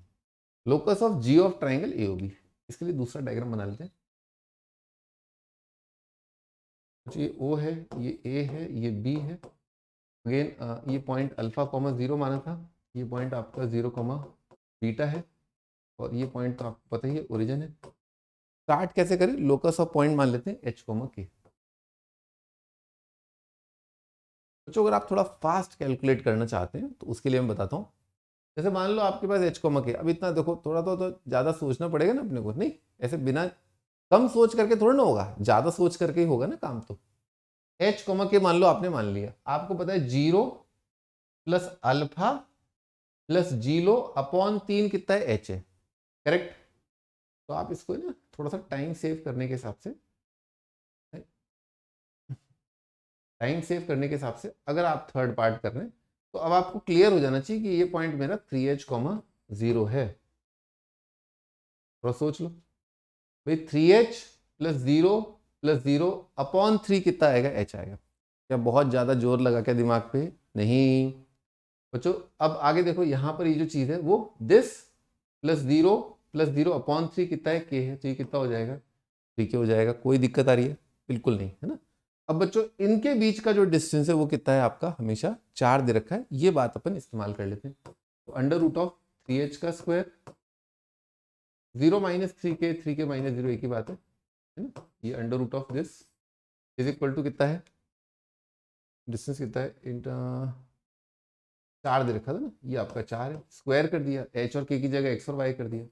locus of G of triangle A O B इसके लिए दूसरा डायग्राम बना लेते हैं तो ये ओ है ये ए है ये बी है अगेन ये पॉइंट अल्फा कॉमा ज़ीरो माना था ये पॉइंट आपका ज़ीरो कॉमा बीटा है और ये पॉइंट तो आपको पता ही है ओरिजिन है स्टार्ट कैसे करें लोकस ऑफ पॉइंट मान लेते हैं एच कॉमा के बच्चों अगर आप थोड़ा फास्ट कैलकुलेट करना चाहते हैं तो उसके लिए मैं बताता हूँ जैसे मान लो आपके पास एच कॉमा के अब इतना देखो थोड़ा तो, तो ज़्यादा सोचना पड़ेगा ना अपने को नहीं ऐसे बिना कम सोच करके थोड़ा ना होगा ज्यादा सोच करके ही होगा ना काम तो एच कोमा के मान लो आपने मान लिया आपको पता है zero plus alpha plus zero upon तीन कितना है एच है करेक्ट तो आप इसको ना थोड़ा सा टाइम सेव करने के हिसाब से टाइम सेव करने के हिसाब से अगर आप थर्ड पार्ट कर रहे हैं तो अब आपको क्लियर हो जाना चाहिए कि ये पॉइंट मेरा थ्री एच कॉमा जीरो है थोड़ा सोच लो भाई three h plus zero plus zero upon three कितना आएगा एच आएगा क्या बहुत ज़्यादा जोर लगा क्या दिमाग पे नहीं बच्चो अब आगे देखो यहाँ पर ये जो चीज़ है वो this plus zero plus zero upon three कितना है के है तो ये कितना हो जाएगा थ्री के हो जाएगा कोई दिक्कत आ रही है बिल्कुल नहीं है ना अब बच्चों इनके बीच का जो डिस्टेंस है वो कितना है आपका हमेशा चार दे रखा है ये बात अपन इस्तेमाल कर लेते हैं तो under root of three h का square zero minus three k three k minus zero एक ही बात है ना ये under root of this is equal to कितना है डिस्टेंस कितना है इंटा चार दे रखा था ना ये आपका चार है स्क्वायर कर दिया एच और के की जगह एक्स और वाई कर दिया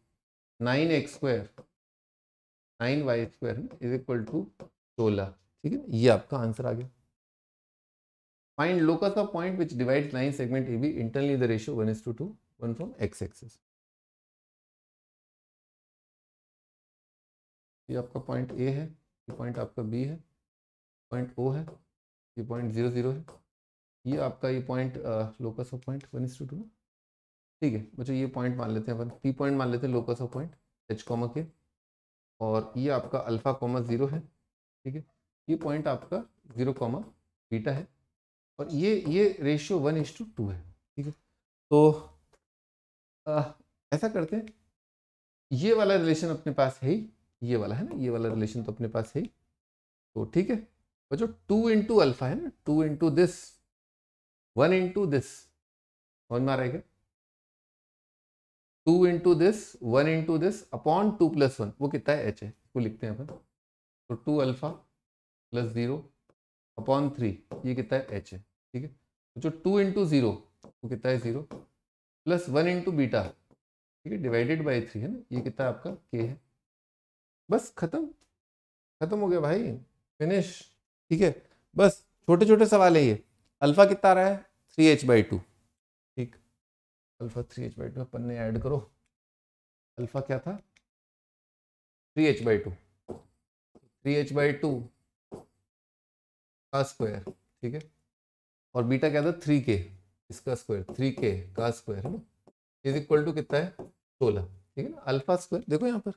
nine x square nine y square is equal to सोलह ठीक है ये आपका आंसर आ गया find locus of point which divide line segment A B internally the ratio one is to two one from x axis ये आपका point A है ये पॉइंट आपका बी है पॉइंट ओ है ये पॉइंट जीरो जीरो है ये आपका ये point locus of point one is to two ठीक है बच्चों ये पॉइंट मान लेते हैं अपन पी पॉइंट मान लेते हैं locus of point h comma k और ये आपका अल्फा कॉमा ज़ीरो है ठीक है ये पॉइंट आपका ज़ीरो कॉमा बीटा है और ये ये ratio one is to two है ठीक है तो आ, ऐसा करते हैं ये वाला रिलेशन अपने पास है ही ये वाला है ना ये वाला रिलेशन तो अपने पास है तो ठीक है और जो टू इंटू अल्फा है ना two into this one into this समझ में आ रहा है क्या two into this one into this upon two plus one वो कितना है एच है इसको लिखते हैं अपन तो two alpha plus zero upon three ये कितना है एच है ठीक है तो जो टू इंटू जीरो वो कितना है zero plus one into beta ठीक है डिवाइडेड बाई थ्री है ना ये कितना आपका के है बस खत्म खत्म हो गया भाई फिनिश ठीक है बस छोटे छोटे सवाल है ये अल्फा कितना आ रहा है थ्री एच बाई टू ठीक alpha three h by two अपन ने ऐड करो अल्फा क्या था three h by two three h by two का स्क्वायर ठीक है और बीटा क्या था थ्री के इसका स्क्वायर थ्री के का स्क्वायर है ना इज इक्वल टू कितना है सोलह ठीक है ना अल्फा स्क्वायर देखो यहाँ पर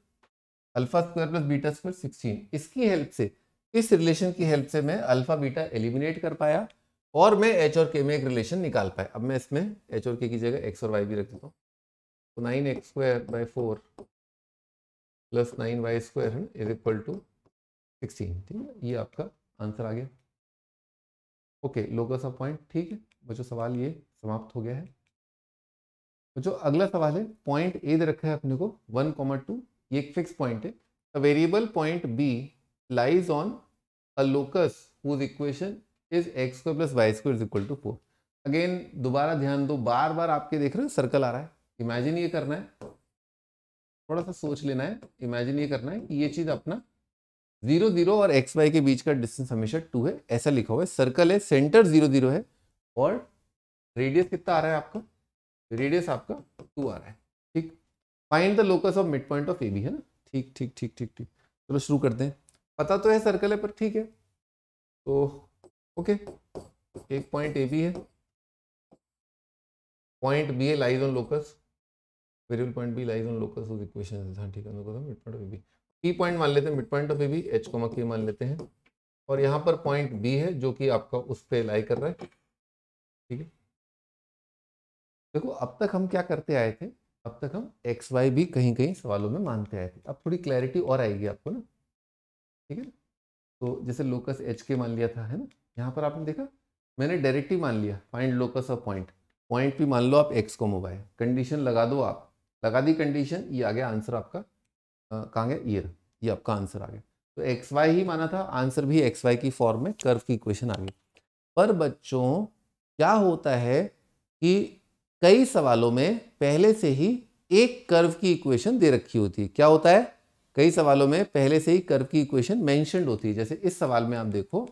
alpha square plus beta square sixteen इसकी हेल्प से इस रिलेशन की हेल्प से मैं अल्फा बीटा एलिमिनेट कर पाया और मैं एच और के में एक रिलेशन निकाल पाया अब मैं इसमें एच और के की जगह एक्स और वाई भी रख देता हूँ तो nine x square by four plus nine y square है इज इक्वल टू सिक्सटीन ठीक है ये आपका आंसर आ गया ओके लोकस ऑफ पॉइंट ठीक है बच्चो सवाल ये समाप्त हो गया है तो जो अगला सवाल है पॉइंट ए दे रखा है अपने को वन कॉमा टू ये एक फिक्स पॉइंट है the variable point B lies on a locus whose equation is X square plus Y square is equal to four again दोबारा ध्यान दो बार बार आपके देख रहे हो सर्कल आ रहा है इमेजिन ये करना है थोड़ा सा सोच लेना है इमेजिन ये करना है कि ये चीज़ अपना जीरो जीरो और एक्स वाई के बीच का डिस्टेंस हमेशा टू है ऐसा लिखा हुआ है सर्कल है सेंटर जीरो जीरो है और रेडियस कितना आ रहा है आपका रेडियस आपका टू आ रहा है find the locus of mid point of A B है ना ठीक ठीक ठीक ठीक ठीक चलो शुरू करते हैं पता तो है सर्कल है पर ठीक है तो ओके एक पॉइंट ए बी है पॉइंट बी है lies on locus variable point B lies on locus उस इक्वेशन हाँ ठीक है mid point of A B P point मान लेते हैं mid point of A B H comma K मान लेते हैं और यहाँ पर पॉइंट बी है जो कि आपका उस पर लाई कर रहा है ठीक है देखो अब तक हम क्या करते आए थे अब तक हम एक्स वाई भी कहीं कहीं सवालों में मानते आए थे अब थोड़ी क्लैरिटी और आएगी आपको ना ठीक है तो जैसे लोकस एच के मान लिया था है ना यहाँ पर आपने देखा मैंने डायरेक्ट ही मान लिया find locus of point point भी मान लो आप एक्स को मोबाइल कंडीशन लगा दो आप लगा दी कंडीशन ये आ गया आंसर आपका कहाँ गया ये ये आपका आंसर आ गया तो एक्स वाई ही माना था आंसर भी एक्स वाई की फॉर्म में कर्व की इक्वेशन आ गई पर बच्चों क्या होता है कि कई सवालों में पहले से ही एक कर्व की इक्वेशन दे रखी होती है क्या होता है कई सवालों में पहले से ही कर्व की इक्वेशन मेंशनड होती है जैसे इस सवाल में आप देखो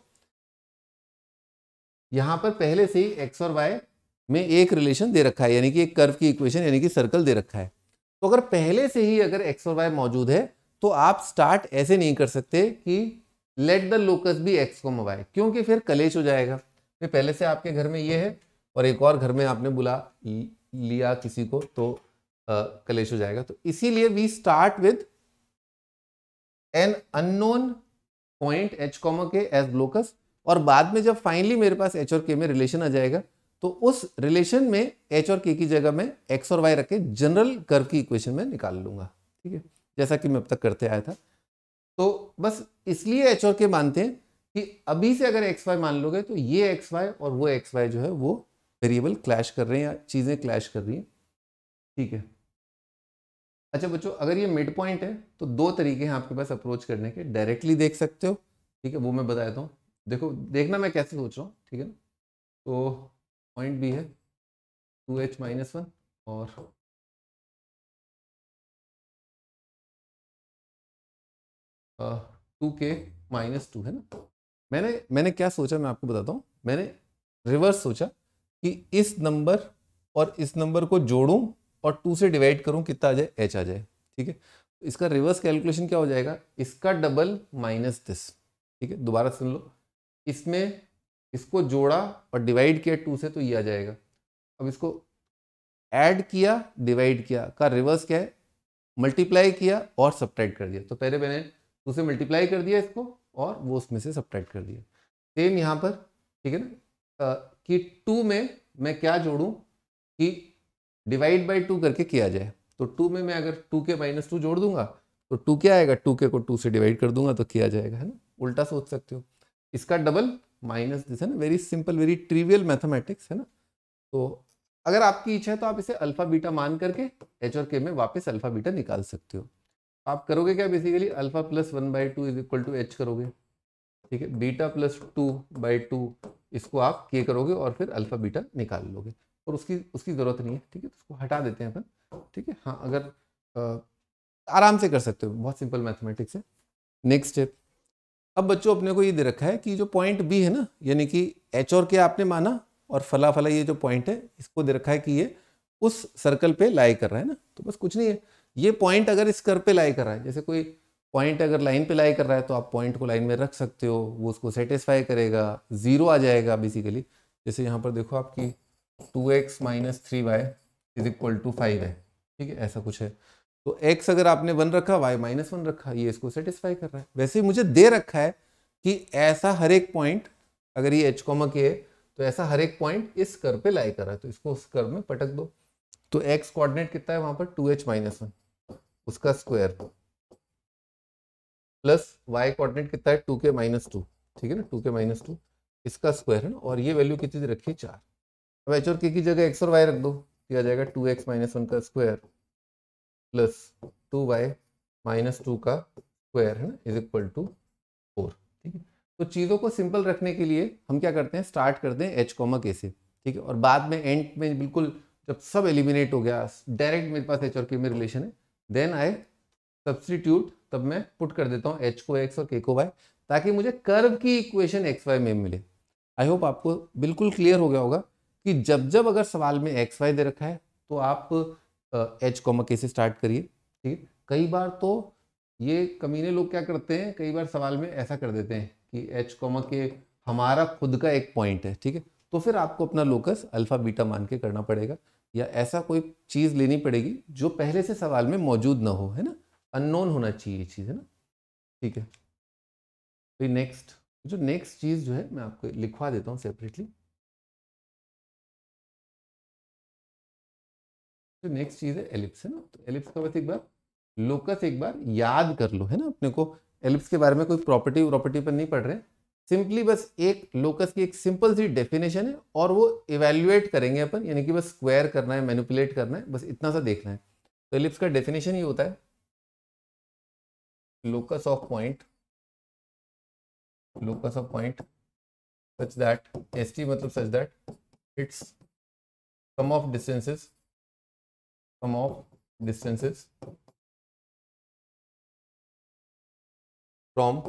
यहां पर पहले से ही एक्स और वाई में एक रिलेशन दे रखा है यानी कि एक कर्व की इक्वेशन यानी कि सर्कल दे रखा है तो अगर पहले से ही अगर एक्स और वाई मौजूद है तो आप स्टार्ट ऐसे नहीं कर सकते कि let the locus be X को वाई क्योंकि फिर कलेश हो जाएगा फिर पहले से आपके घर में ये है और एक और घर में आपने बुला लिया किसी को तो कलेश हो जाएगा तो इसीलिए we start with an unknown point H comma K as ब्लोकस और बाद में जब फाइनली मेरे पास एच और के में रिलेशन आ जाएगा तो उस रिलेशन में एच और के की जगह में एक्स और वाई रख के जनरल कर्व की इक्वेशन में निकाल लूंगा ठीक है जैसा कि मैं अब तक करते आया था तो बस इसलिए एच और के मानते हैं कि अभी से अगर एक्स वाई मान लोगे तो ये एक्स वाई और वो एक्स वाई जो है वो वेरिएबल क्लैश कर रहे हैं या चीज़ें क्लैश कर रही हैं ठीक है अच्छा बच्चों अगर ये मिड पॉइंट है तो दो तरीके हैं आपके पास अप्रोच करने के डायरेक्टली देख सकते हो ठीक है वो मैं बताता हूँ देखो देखना मैं कैसे सोच रहा हूँ ठीक है तो पॉइंट भी है टू एच माइनस वन और टू के माइनस टू है ना मैंने मैंने क्या सोचा मैं आपको बताता हूँ मैंने रिवर्स सोचा कि इस नंबर और इस नंबर को जोड़ूं और टू से डिवाइड करूं कितना आ जाए एच आ जाए ठीक है इसका रिवर्स कैलकुलेशन क्या हो जाएगा इसका डबल माइनस दिस ठीक है दोबारा सुन लो इसमें इसको जोड़ा और डिवाइड किया टू से तो ये आ जाएगा अब इसको ऐड किया डिवाइड किया का रिवर्स क्या है मल्टीप्लाई किया और सब्ट्रैक्ट कर दिया तो पहले मैंने टू से मल्टीप्लाई कर दिया इसको और वो उसमें से सब्ट्रैक्ट कर दिया सेम यहाँ पर ठीक है ना कि टू में मैं क्या जोड़ूं कि डिवाइड बाई टू करके किया जाए तो टू में मैं अगर टू के माइनस टू जोड़ दूंगा तो टू क्या आएगा टू के को टू से डिवाइड कर दूंगा तो किया जाएगा है ना उल्टा सोच सकते हो इसका डबल माइनस दिस है ना very simple very trivial mathematics है ना तो अगर आपकी इच्छा है तो आप इसे अल्फा बीटा मान करके एच और के में वापस अल्फा बीटा निकाल सकते हो आप करोगे क्या basically alpha plus one by two is equal to H करोगे ठीक है beta plus two by two इसको आप के करोगे और फिर अल्फ़ा बीटा निकाल लोगे और उसकी उसकी ज़रूरत नहीं है ठीक है तो उसको हटा देते हैं अपन ठीक है हाँ अगर आ, आराम से कर सकते हो बहुत सिंपल मैथमेटिक्स है नेक्स्ट स्टेप अब बच्चों अपने को ये दे रखा है कि जो पॉइंट बी है ना यानी कि एच और के आपने माना और फला फला ये जो पॉइंट है इसको दे रखा है कि ये उस सर्कल पे लाई कर रहा है ना तो बस कुछ नहीं है ये पॉइंट अगर इस कर पे लाई कर रहा है जैसे कोई पॉइंट अगर लाइन पे लाई कर रहा है तो आप पॉइंट को लाइन में रख सकते हो वो उसको सेटिस्फाई करेगा ज़ीरो आ जाएगा बेसिकली जैसे यहाँ पर देखो आपकी two x minus three Y is equal to five है ठीक है ऐसा कुछ है तो एक्स अगर आपने वन रखा वाई माइनस वन रखा ये इसको सेटिस्फाई कर रहा है वैसे मुझे दे रखा है कि ऐसा हर एक पॉइंट अगर ये एच कॉमा के है तो ऐसा हर एक पॉइंट इस कर पे लाई कर रहा है तो इसको उस कर में पटक दो तो एक्स कोऑर्डिनेट कितना है वहाँ पर टू एच माइनस वन उसका स्क्वायर प्लस वाई कोऑर्डिनेट कितना है टू के माइनस टू ठीक है ना टू के माइनस टू इसका स्क्वायर है ना और ये वैल्यू कितनी रखी है चार अब एच और के की जगह एक्स और वाई रख दो ये आ जाएगा टू एक्स माइनस वन का square plus two Y minus two का स्क्वायर है ना इज इक्वल टू फोर ठीक है तो चीज़ों को सिंपल रखने के लिए हम क्या करते हैं स्टार्ट करते हैं एच कॉमा के से ठीक है और बाद में एंड में बिल्कुल जब सब एलिमिनेट हो गया डायरेक्ट मेरे पास एच और के में रिलेशन है देन आई सब्सटीट्यूट तब मैं पुट कर देता हूँ एच को एक्स और के को वाई ताकि मुझे कर्व की इक्वेशन एक्स वाई में मिले आई होप आपको बिल्कुल क्लियर हो गया होगा कि जब जब अगर सवाल में एक्स वाई दे रखा है तो आप एच कॉमक के से स्टार्ट करिए ठीक है कई बार तो ये कमीने लोग क्या करते हैं कई बार सवाल में ऐसा कर देते हैं कि एच कॉमक के हमारा खुद का एक पॉइंट है ठीक है तो फिर आपको अपना लोकस अल्फ़ा बीटा मान के करना पड़ेगा या ऐसा कोई चीज़ लेनी पड़ेगी जो पहले से सवाल में मौजूद ना हो है ना अननोन होना चाहिए ये चीज़ है ना ठीक है फिर तो नेक्स्ट जो नेक्स्ट चीज़ जो है मैं आपको लिखवा देता हूँ सेपरेटली जो नेक्स्ट चीज़ है एलिप्स है ना तो एलिप्स का बस मतलब एक बार लोकस एक बार याद कर लो है ना अपने को एलिप्स के बारे में कोई प्रॉपर्टी प्रॉपर्टी पर नहीं पढ़ रहे सिंपली बस एक लोकस की एक सिंपल सी डेफिनेशन है और वो इवेल्युएट करेंगे अपन यानी कि बस स्क्वायर करना है मैनिपुलेट करना है बस इतना सा देखना है तो एलिप्स का डेफिनेशन ही होता है locus of point locus of point such that st matlab such that it's sum of distances sum of distances from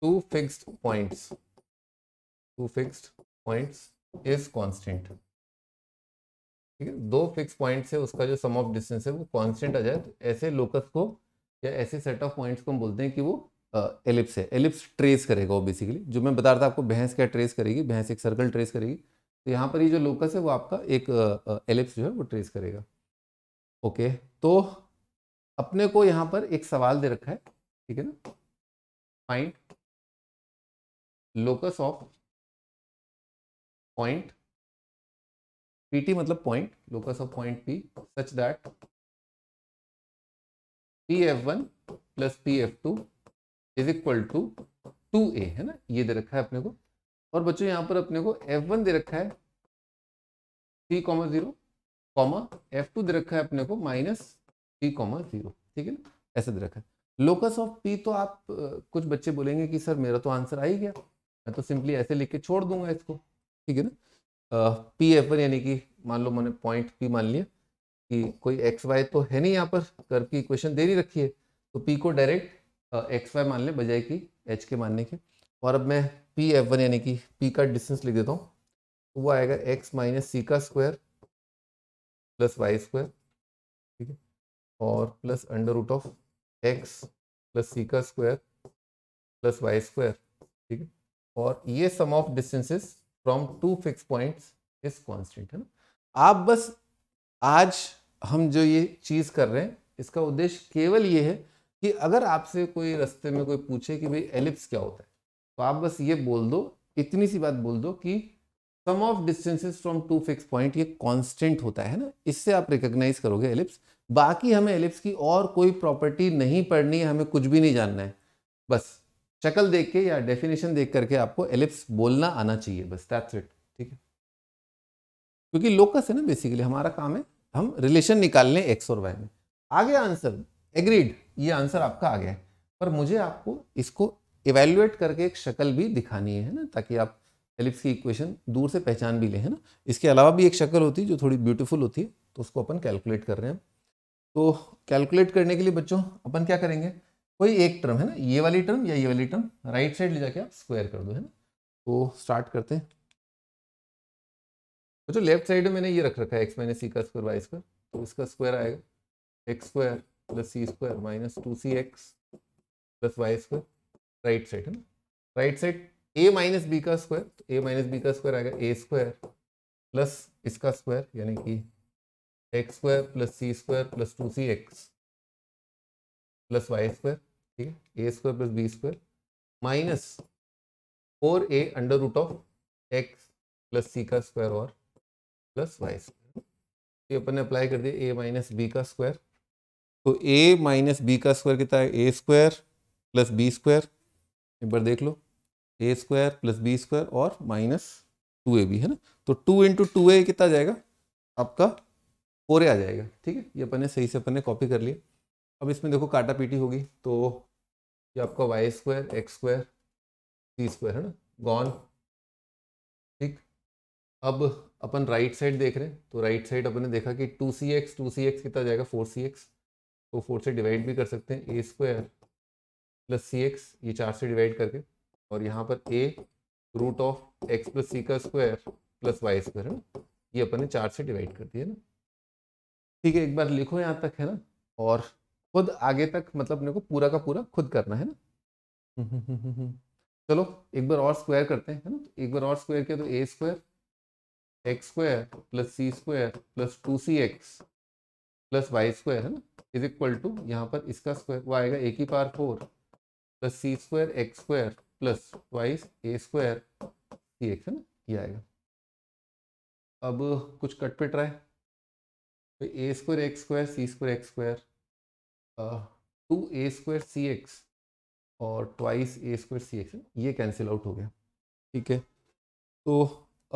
two fixed points two fixed points is constant ठीक है दो फिक्स पॉइंट से उसका जो सम of distance है वो constant आ जाए तो ऐसे लोकस को या ऐसे सेट ऑफ पॉइंट्स को हम बोलते हैं कि वो एलिप्स है एलिप्स ट्रेस करेगा वो बेसिकली जो मैं बता रहा था आपको भैंस क्या ट्रेस करेगी भैंस एक सर्कल ट्रेस करेगी तो यहाँ पर ये जो लोकस है वो आपका एक एलिप्स जो है वो ट्रेस करेगा ओके तो अपने को यहाँ पर एक सवाल दे रखा है ठीक है ना find locus of point pt मतलब point locus of point p such that P F one plus P F two is equal to two A है ना ये दे रखा है अपने को और बच्चों यहाँ पर अपने को f1 दे रखा है three comma zero comma F two दे रखा है अपने को माइनस थ्री कॉमा जीरो ठीक है ना ऐसे दे रखा है लोकस ऑफ p तो आप कुछ बच्चे बोलेंगे कि सर मेरा तो आंसर आ ही गया मैं तो सिंपली ऐसे लिख के छोड़ दूंगा इसको ठीक है ना पी एफ वन यानी कि मान लो मैंने पॉइंट पी मान लिया कि कोई एक्स वाई तो है नहीं यहाँ पर करके इक्वेशन दे ही रखी है तो पी को डायरेक्ट एक्स वाई मान लें बजाय कि एच के मानने के और अब मैं पी एफ वन यानी कि पी का डिस्टेंस लिख देता हूँ तो वो आएगा एक्स माइनस सी का स्क्वायर प्लस वाई स्क्वायर ठीक है और plus under root of X plus C का स्क्वायर प्लस वाई स्क्वायर ठीक है और ये sum of distances from two fix points is constant है ना आप बस आज हम जो ये चीज़ कर रहे हैं इसका उद्देश्य केवल ये है कि अगर आपसे कोई रस्ते में कोई पूछे कि भाई एलिप्स क्या होता है तो आप बस ये बोल दो इतनी सी बात बोल दो कि sum of distances from two fix point ये कांस्टेंट होता है ना इससे आप रिकॉग्नाइज करोगे एलिप्स बाकी हमें एलिप्स की और कोई प्रॉपर्टी नहीं पढ़नी है हमें कुछ भी नहीं जानना है बस शक्ल देख के या डेफिनेशन देख करके आपको एलिप्स बोलना आना चाहिए बस दैट्स इट ठीक है क्योंकि लोकस है ना बेसिकली हमारा काम है हम रिलेशन निकाल लें एक्स और वाई में आ गया आंसर एग्रीड ये आंसर आपका आ गया है पर मुझे आपको इसको इवेल्युएट करके एक शक्ल भी दिखानी है ना ताकि आप एलिप्स की इक्वेशन दूर से पहचान भी लें है ना इसके अलावा भी एक शक्ल होती है जो थोड़ी ब्यूटीफुल होती है तो उसको अपन कैलकुलेट कर रहे हैं तो कैलकुलेट करने के लिए बच्चों अपन क्या करेंगे कोई एक टर्म है ना ये वाली टर्म या ये वाली टर्म राइट साइड ले जाके आप स्क्वायर कर दो है ना तो स्टार्ट करते हैं तो जो लेफ्ट साइड में मैंने ये रख रखा है एक्स माइनस सी का स्क्वायर वाई स्क्वायर तो इसका स्क्वायर आएगा x square plus C square minus two C X plus Y square right side है ना right side A minus B का स्क्वायर तो ए माइनस बी का स्क्वायर आएगा ए स्क्वायर प्लस इसका स्क्वायर यानी कि X square plus C square plus two C X plus Y square ठीक है A square plus B square minus four A under root of X plus C का square और plus Y square ये अपन ने apply कर दिया A minus B का square तो ए माइनस बी का स्क्वायर कितना है A square plus B square एक बार देख लो A square plus B square और माइनस टू ए बी है ना तो टू इंटू टू ए कितना जाएगा आपका फोर ए आ जाएगा ठीक है ये अपन ने सही से अपन ने कॉपी कर लिया अब इसमें देखो काटा पीटी होगी तो ये आपका Y square X square C square है ना गॉन ठीक अब अपन राइट साइड देख रहे हैं तो राइट साइड अपन ने देखा कि two C X two C X कितना जाएगा फोर सी एक्स तो फोर से डिवाइड भी कर सकते हैं A square plus C X ये चार से डिवाइड करके और यहाँ पर A root of X plus C का स्क्वायर प्लस वाई स्क्वायर है ना ये अपन ने चार से डिवाइड कर दिया ना ठीक है एक बार लिखो यहाँ तक है ना और खुद आगे तक मतलब अपने को पूरा का पूरा खुद करना है ना चलो एक बार और स्क्वायर करते हैं है ना एक बार और स्क्वायर किया तो A square X square plus C square plus two C X plus Y square है ना इज इक्वल टू यहाँ पर इसका स्क्वायर वो आएगा ए की पार four plus C square X square plus Y A square C X है ना ये आएगा अब कुछ कटपिट रहा है A square X square C square X square two A square C X और twice A square C X ये कैंसिल आउट हो गया ठीक है तो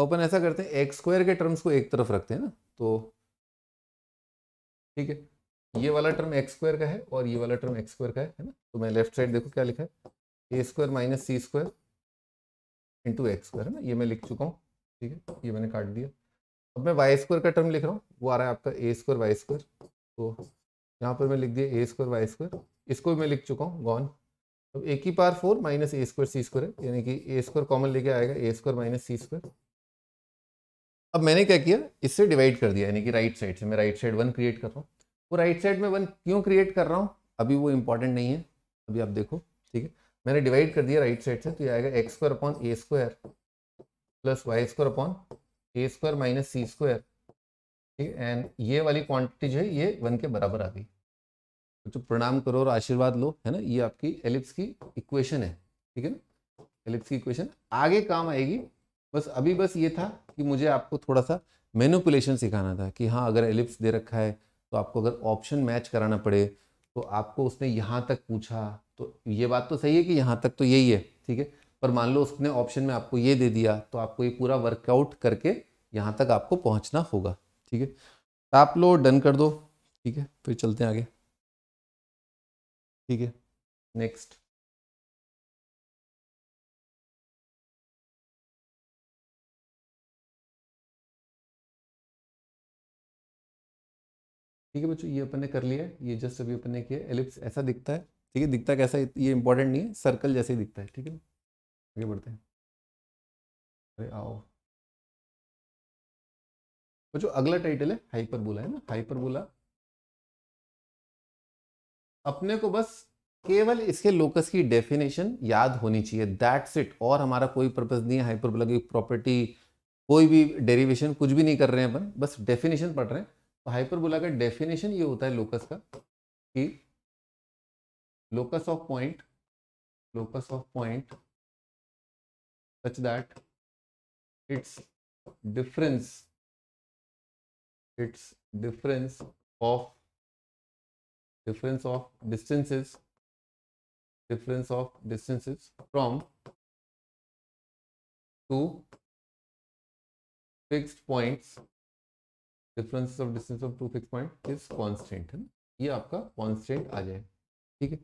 अपन ऐसा करते हैं एक्स स्क्वायर के टर्म्स को एक तरफ रखते हैं ना तो ठीक है ये वाला टर्म एक्स स्क्वायर का है और ये वाला टर्म एक्स स्क्वायर का है है ना तो मैं लेफ्ट साइड देखो क्या लिखा है A square minus C square into X square है ना ये मैं लिख चुका हूँ ठीक है ये मैंने काट दिया अब मैं वाई स्क्वायर का टर्म लिख रहा हूँ वो आ रहा है आपका ए स्क्वायर वाई स्क्वायर तो यहाँ पर मैं लिख दिया ए स्क्वायर वाई स्क्वायर इसको मैं लिख चुका हूँ गॉन अब ए की पार four minus A square C square है यानी कि ए स्क्वायर कॉमन लेके आएगा A square minus C square अब मैंने क्या किया इससे डिवाइड कर दिया यानी कि राइट साइड से मैं राइट साइड वन क्रिएट कर रहा हूँ वो राइट साइड में वन क्यों क्रिएट कर रहा हूँ अभी वो इंपॉर्टेंट नहीं है अभी आप देखो ठीक है मैंने डिवाइड कर दिया राइट साइड से तो ये आएगा x square upon A square plus Y square upon A square minus C square ठीक एंड ये वाली क्वांटिटी जो है ये वन के बराबर आ गई तो प्रणाम करो और आशीर्वाद लो है ना ये आपकी एलिप्स की इक्वेशन है ठीक है ना एलिप्स की इक्वेशन आगे काम आएगी बस अभी बस ये था कि मुझे आपको थोड़ा सा मेनुपुलेशन सिखाना था कि हाँ अगर एलिप्स दे रखा है तो आपको अगर ऑप्शन मैच कराना पड़े तो आपको उसने यहाँ तक पूछा तो ये बात तो सही है कि यहाँ तक तो यही है ठीक है पर मान लो उसने ऑप्शन में आपको ये दे दिया तो आपको ये पूरा वर्कआउट करके यहाँ तक आपको पहुँचना होगा ठीक है टैप लो डन कर दो ठीक है फिर चलते हैं आगे ठीक है नेक्स्ट ठीक है बच्चों ये अपन ने कर लिया है ये जस्ट अभी अपन ने किया एलिप्स ऐसा दिखता है ठीक है दिखता कैसा ये इंपॉर्टेंट नहीं है सर्कल जैसे ही दिखता है ठीक है आगे बढ़ते हैं अरे आओ और जो अगला टाइटल है हाइपरबोला है ना हाइपरबोला अपने को बस केवल इसके लोकस की डेफिनेशन याद होनी चाहिए दैट्स इट और हमारा कोई पर्पज नहीं है हाइपरबोला की प्रॉपर्टी कोई भी डेरिवेशन कुछ भी नहीं कर रहे हैं अपन बस डेफिनेशन पढ़ रहे हैं तो हाइपरबोला का डेफिनेशन ये होता है लोकस का कि locus of point locus of point such that its difference its difference of difference of distances difference of distances from two fixed points difference of distance of two fixed point is constant है ये आपका constant आ जाए ठीक है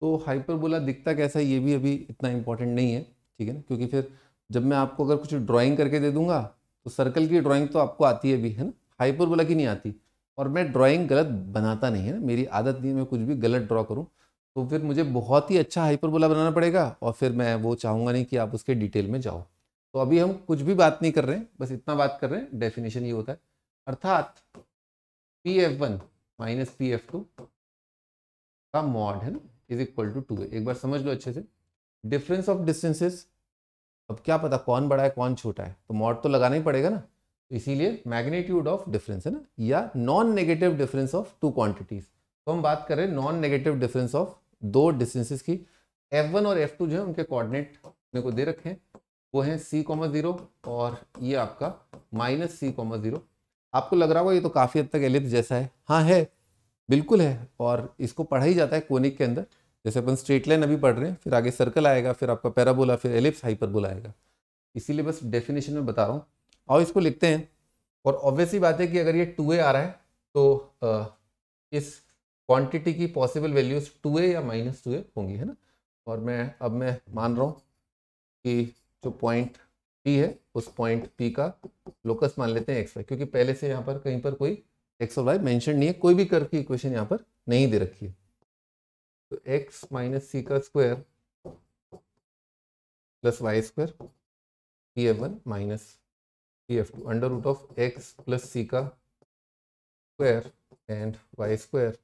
तो hyperbola दिखता कैसा है ये भी अभी इतना इम्पोर्टेंट नहीं है ठीक है ना क्योंकि फिर जब मैं आपको अगर कुछ ड्राइंग करके दे दूंगा तो सर्कल की ड्राइंग तो आपको आती है भी है ना बोला की नहीं आती और मैं ड्राइंग गलत बनाता नहीं है ना मेरी आदत नहीं है मैं कुछ भी गलत ड्रॉ करूँ तो फिर मुझे बहुत ही अच्छा हाइपर बोला बनाना पड़ेगा और फिर मैं वो चाहूँगा नहीं कि आप उसके डिटेल में जाओ तो अभी हम कुछ भी बात नहीं कर रहे हैं बस इतना बात कर रहे हैं डेफिनेशन ये होता है अर्थात P F one minus P F two का मॉड है ना इज इक्वल टू टू एक बार समझ लो अच्छे से डिफरेंस ऑफ डिस्टेंसेस अब क्या पता कौन बड़ा है कौन छोटा है तो मॉड तो लगाना ही पड़ेगा ना तो इसीलिए मैग्नीट्यूड ऑफ डिफरेंस है ना या non negative difference of two quantities तो हम बात करें नॉन नेगेटिव डिफरेंस ऑफ दो डिस्टेंसेस की एफ वन और एफ टू जो है उनके कोऑर्डिनेट मेरे को दे रखे हैं वो है सी कॉमा जीरो और ये आपका माइनस सी कॉमा जीरो आपको लग रहा होगा ये तो काफ़ी हद तक एलिप्स जैसा है हाँ है बिल्कुल है और इसको पढ़ा ही जाता है कोनिक के अंदर जैसे अपन स्ट्रेट लाइन अभी पढ़ रहे हैं फिर आगे सर्कल आएगा फिर आपका पैराबोला फिर एलिप्स हाइपरबोला आएगा इसीलिए बस डेफिनेशन में बता रहा हूँ आओ इसको लिखते हैं और ऑब्वियसली बात है कि अगर ये टू ए आ रहा है तो इस क्वांटिटी की पॉसिबल वैल्यूज टू ए या माइनस टू ए होंगी है ना और मैं अब मैं मान रहा हूँ कि जो पॉइंट पी है उस पॉइंट पी का लोकस मान लेते हैं एक्स वाई क्योंकि पहले से यहाँ पर कहीं पर कोई एक्स और वाई मैंशन नहीं है कोई भी कर की इक्वेशन यहाँ पर नहीं दे रखी है तो एक्स माइनस सी का square plus Y square P F one minus we have two under root of X plus C का स्क्वायर एंड वाई स्क्वायर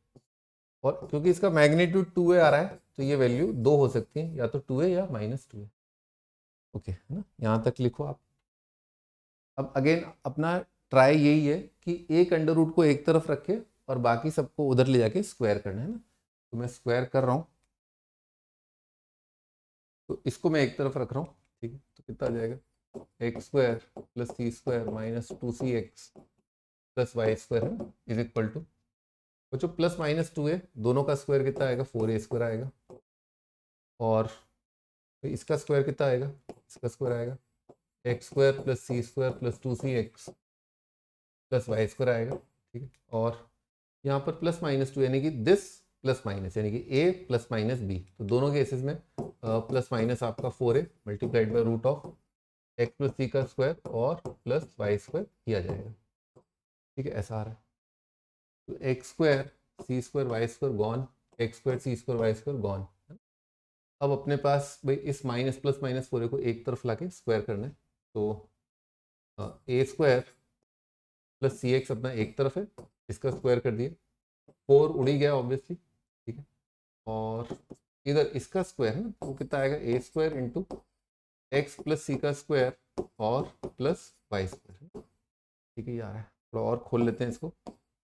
और क्योंकि इसका मैग्नीट्यूड टू ए आ रहा है तो ये वैल्यू दो हो सकती है या तो टू ए या माइनस टू ए ओके है ना यहाँ तक लिखो आप अब अगेन अपना ट्राई यही है कि एक अंडर रूट को एक तरफ रखे और बाकी सबको उधर ले जाके स्क्वायर करना है ना तो मैं स्क्वायर कर रहा हूँ तो इसको मैं एक तरफ रख रहा हूँ ठीक है तो कितना आ जाएगा x square प्लस c square minus two C X plus Y square है बच्चों प्लस माइनस टू है दोनों का स्क्वायर कितना आएगा फोर ए स्क्वायर आएगा और तो इसका स्क्वायर कितना आएगा इसका स्क्वायर आएगा x square plus C square plus two C X plus Y square आएगा ठीक है और यहाँ पर प्लस माइनस टू यानी कि दिस प्लस माइनस यानी कि ए प्लस माइनस बी तो दोनों केसेस में प्लस माइनस आपका four A multiplied by root of X plus C का स्क्वायर और प्लस वाई स्क्वायर किया जाएगा ठीक है ऐसा आ रहा है तो X square C square Y square gone X square C square Y square gone अब अपने पास भाई इस माइनस प्लस माइनस पूरे को एक तरफ ला के स्क्वायर करना है तो A square plus C X अपना एक तरफ है इसका स्क्वायर कर दिया फोर उड़ी गया ऑब्वियसली ठीक है और इधर इसका स्क्वायर है ना तो कितना आएगा A square into X plus C का स्क्वायर और प्लस वाई स्क्वायर ठीक है यार थोड़ा और खोल लेते हैं इसको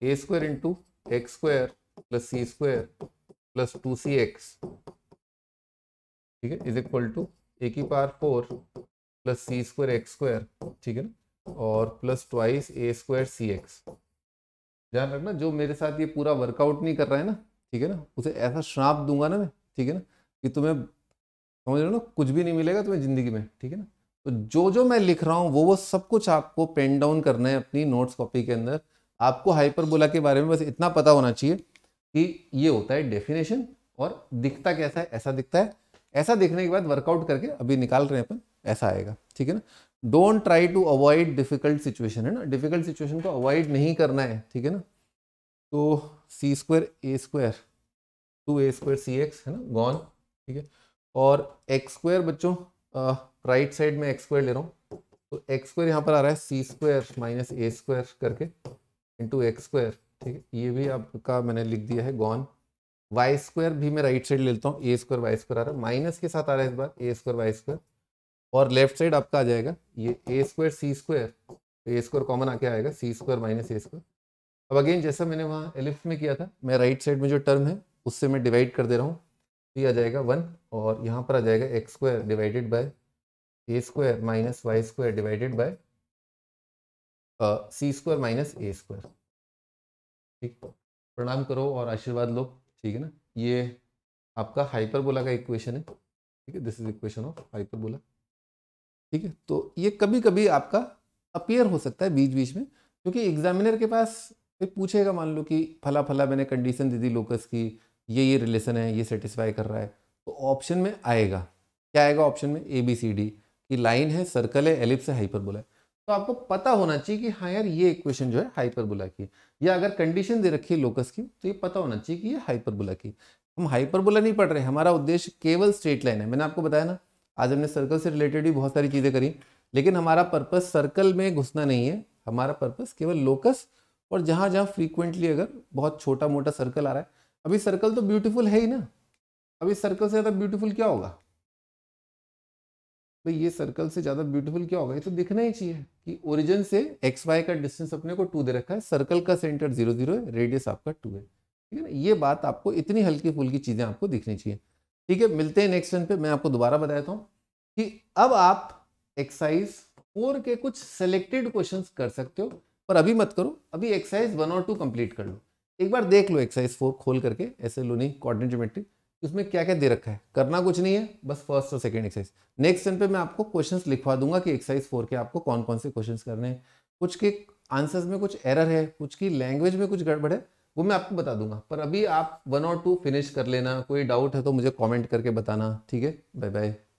A square into X square plus C square plus two C X ठीक है इज इक्वल टू ए की पार four plus C square X square ठीक है ना और plus twice A square C X ध्यान रखना जो मेरे साथ ये पूरा वर्कआउट नहीं कर रहा है ना ठीक है ना उसे ऐसा श्राप दूंगा ना मैं ठीक है ना कि तुम्हें समझ तो रहे हो ना कुछ भी नहीं मिलेगा तुम्हें ज़िंदगी में ठीक है ना तो जो जो मैं लिख रहा हूँ वो वो सब कुछ आपको पेन डाउन करना है अपनी नोट्स कॉपी के अंदर आपको हाइपरबोला के बारे में बस इतना पता होना चाहिए कि ये होता है डेफिनेशन और दिखता कैसा है ऐसा दिखता है ऐसा देखने के बाद वर्कआउट करके अभी निकाल रहे हैं अपन ऐसा आएगा ठीक है ना don't try to avoid difficult situation है ना डिफिकल्ट सिचुएशन को अवॉइड नहीं करना है ठीक है ना तो C square A square two A square C X है ना गॉन ठीक है और एक्स स्क्वायर बच्चों राइट साइड में एक्स स्क्वायर ले रहा हूँ तो एक्स स्क्वायर यहाँ पर आ रहा है C square minus A square करके इंटू एक्स स्क्वायर ठीक है ये भी आपका मैंने लिख दिया है गॉन वाई स्क्वायर भी मैं राइट साइड ले लेता हूँ ए स्क्वायर वाई स्क्वायर आ रहा है माइनस के साथ आ रहा है इस बार ए स्क्वायर वाई स्क्वायर और लेफ्ट साइड आपका आ जाएगा ये A square C square A square common आके आएगा C square minus A square अब अगेन जैसा मैंने वहाँ एलिफ्ट में किया था मैं राइट साइड में जो टर्म है उससे मैं डिवाइड कर दे रहा हूँ भी आ जाएगा वन और यहाँ पर आ जाएगा X square divided by A square minus Y square divided by C square minus A square ठीक प्रणाम करो और आशीर्वाद लो ठीक है ना ये आपका हाइपरबोला का इक्वेशन है ठीक है this is equation of hyperbola ठीक है तो ये कभी कभी आपका अपियर हो सकता है बीच बीच में क्योंकि एग्जामिनर के पास फिर पूछेगा मान लो कि फला फला मैंने कंडीशन दे दी लोकस की ये ये रिलेशन है ये सेटिस्फाई कर रहा है तो ऑप्शन में आएगा क्या आएगा ऑप्शन में ए बी सी डी की लाइन है सर्कल है एलिप्स है हाइपरबोला है तो आपको पता होना चाहिए कि हाँ यार ये इक्वेशन जो है हाइपरबोला की या अगर कंडीशन दे रखी है लोकस की तो ये पता होना चाहिए कि ये हाइपरबोला की हम हाइपरबोला नहीं पढ़ रहे हमारा उद्देश्य केवल स्ट्रेट लाइन है मैंने आपको बताया ना आज हमने सर्कल से रिलेटेड भी बहुत सारी चीज़ें करी लेकिन हमारा पर्पज सर्कल में घुसना नहीं है हमारा पर्पज केवल लोकस और जहाँ जहाँ फ्रीक्वेंटली अगर बहुत छोटा मोटा सर्कल आ रहा है अभी सर्कल तो ब्यूटीफुल है ही ना अभी सर्कल से ज़्यादा ब्यूटीफुल क्या होगा भाई ये सर्कल से ज़्यादा ब्यूटीफुल क्या होगा ये तो दिखना ही चाहिए कि ओरिजिन से एक्स वाई का डिस्टेंस अपने को टू दे रखा है सर्कल का सेंटर जीरो जीरो है रेडियस आपका टू है ठीक है ना ये बात आपको इतनी हल्की फुल्की चीज़ें आपको दिखनी चाहिए ठीक है मिलते हैं नेक्स्ट टाइम पे मैं आपको दोबारा बताता हूँ कि अब आप एक्सरसाइज फोर के कुछ सेलेक्टेड क्वेश्चन कर सकते हो पर अभी मत करो अभी एक्सरसाइज वन और टू कंप्लीट कर लो एक बार देख लो एक्सरसाइज फोर खोल करके ऐसे लोनी कॉर्डिनेट ज्योमेट्री उसमें क्या क्या दे रखा है करना कुछ नहीं है बस फर्स्ट और सेकेंड एक्सरसाइज नेक्स्ट टाइम पे मैं आपको क्वेश्चन लिखवा दूंगा कि एक्सरसाइज फोर के आपको कौन कौन से क्वेश्चन करने हैं कुछ के आंसर्स में कुछ एरर है कुछ की लैंग्वेज में कुछ गड़बड़ है वो मैं आपको बता दूंगा पर अभी आप वन और टू फिनिश कर लेना कोई डाउट है तो मुझे कॉमेंट करके बताना ठीक है बाय बाय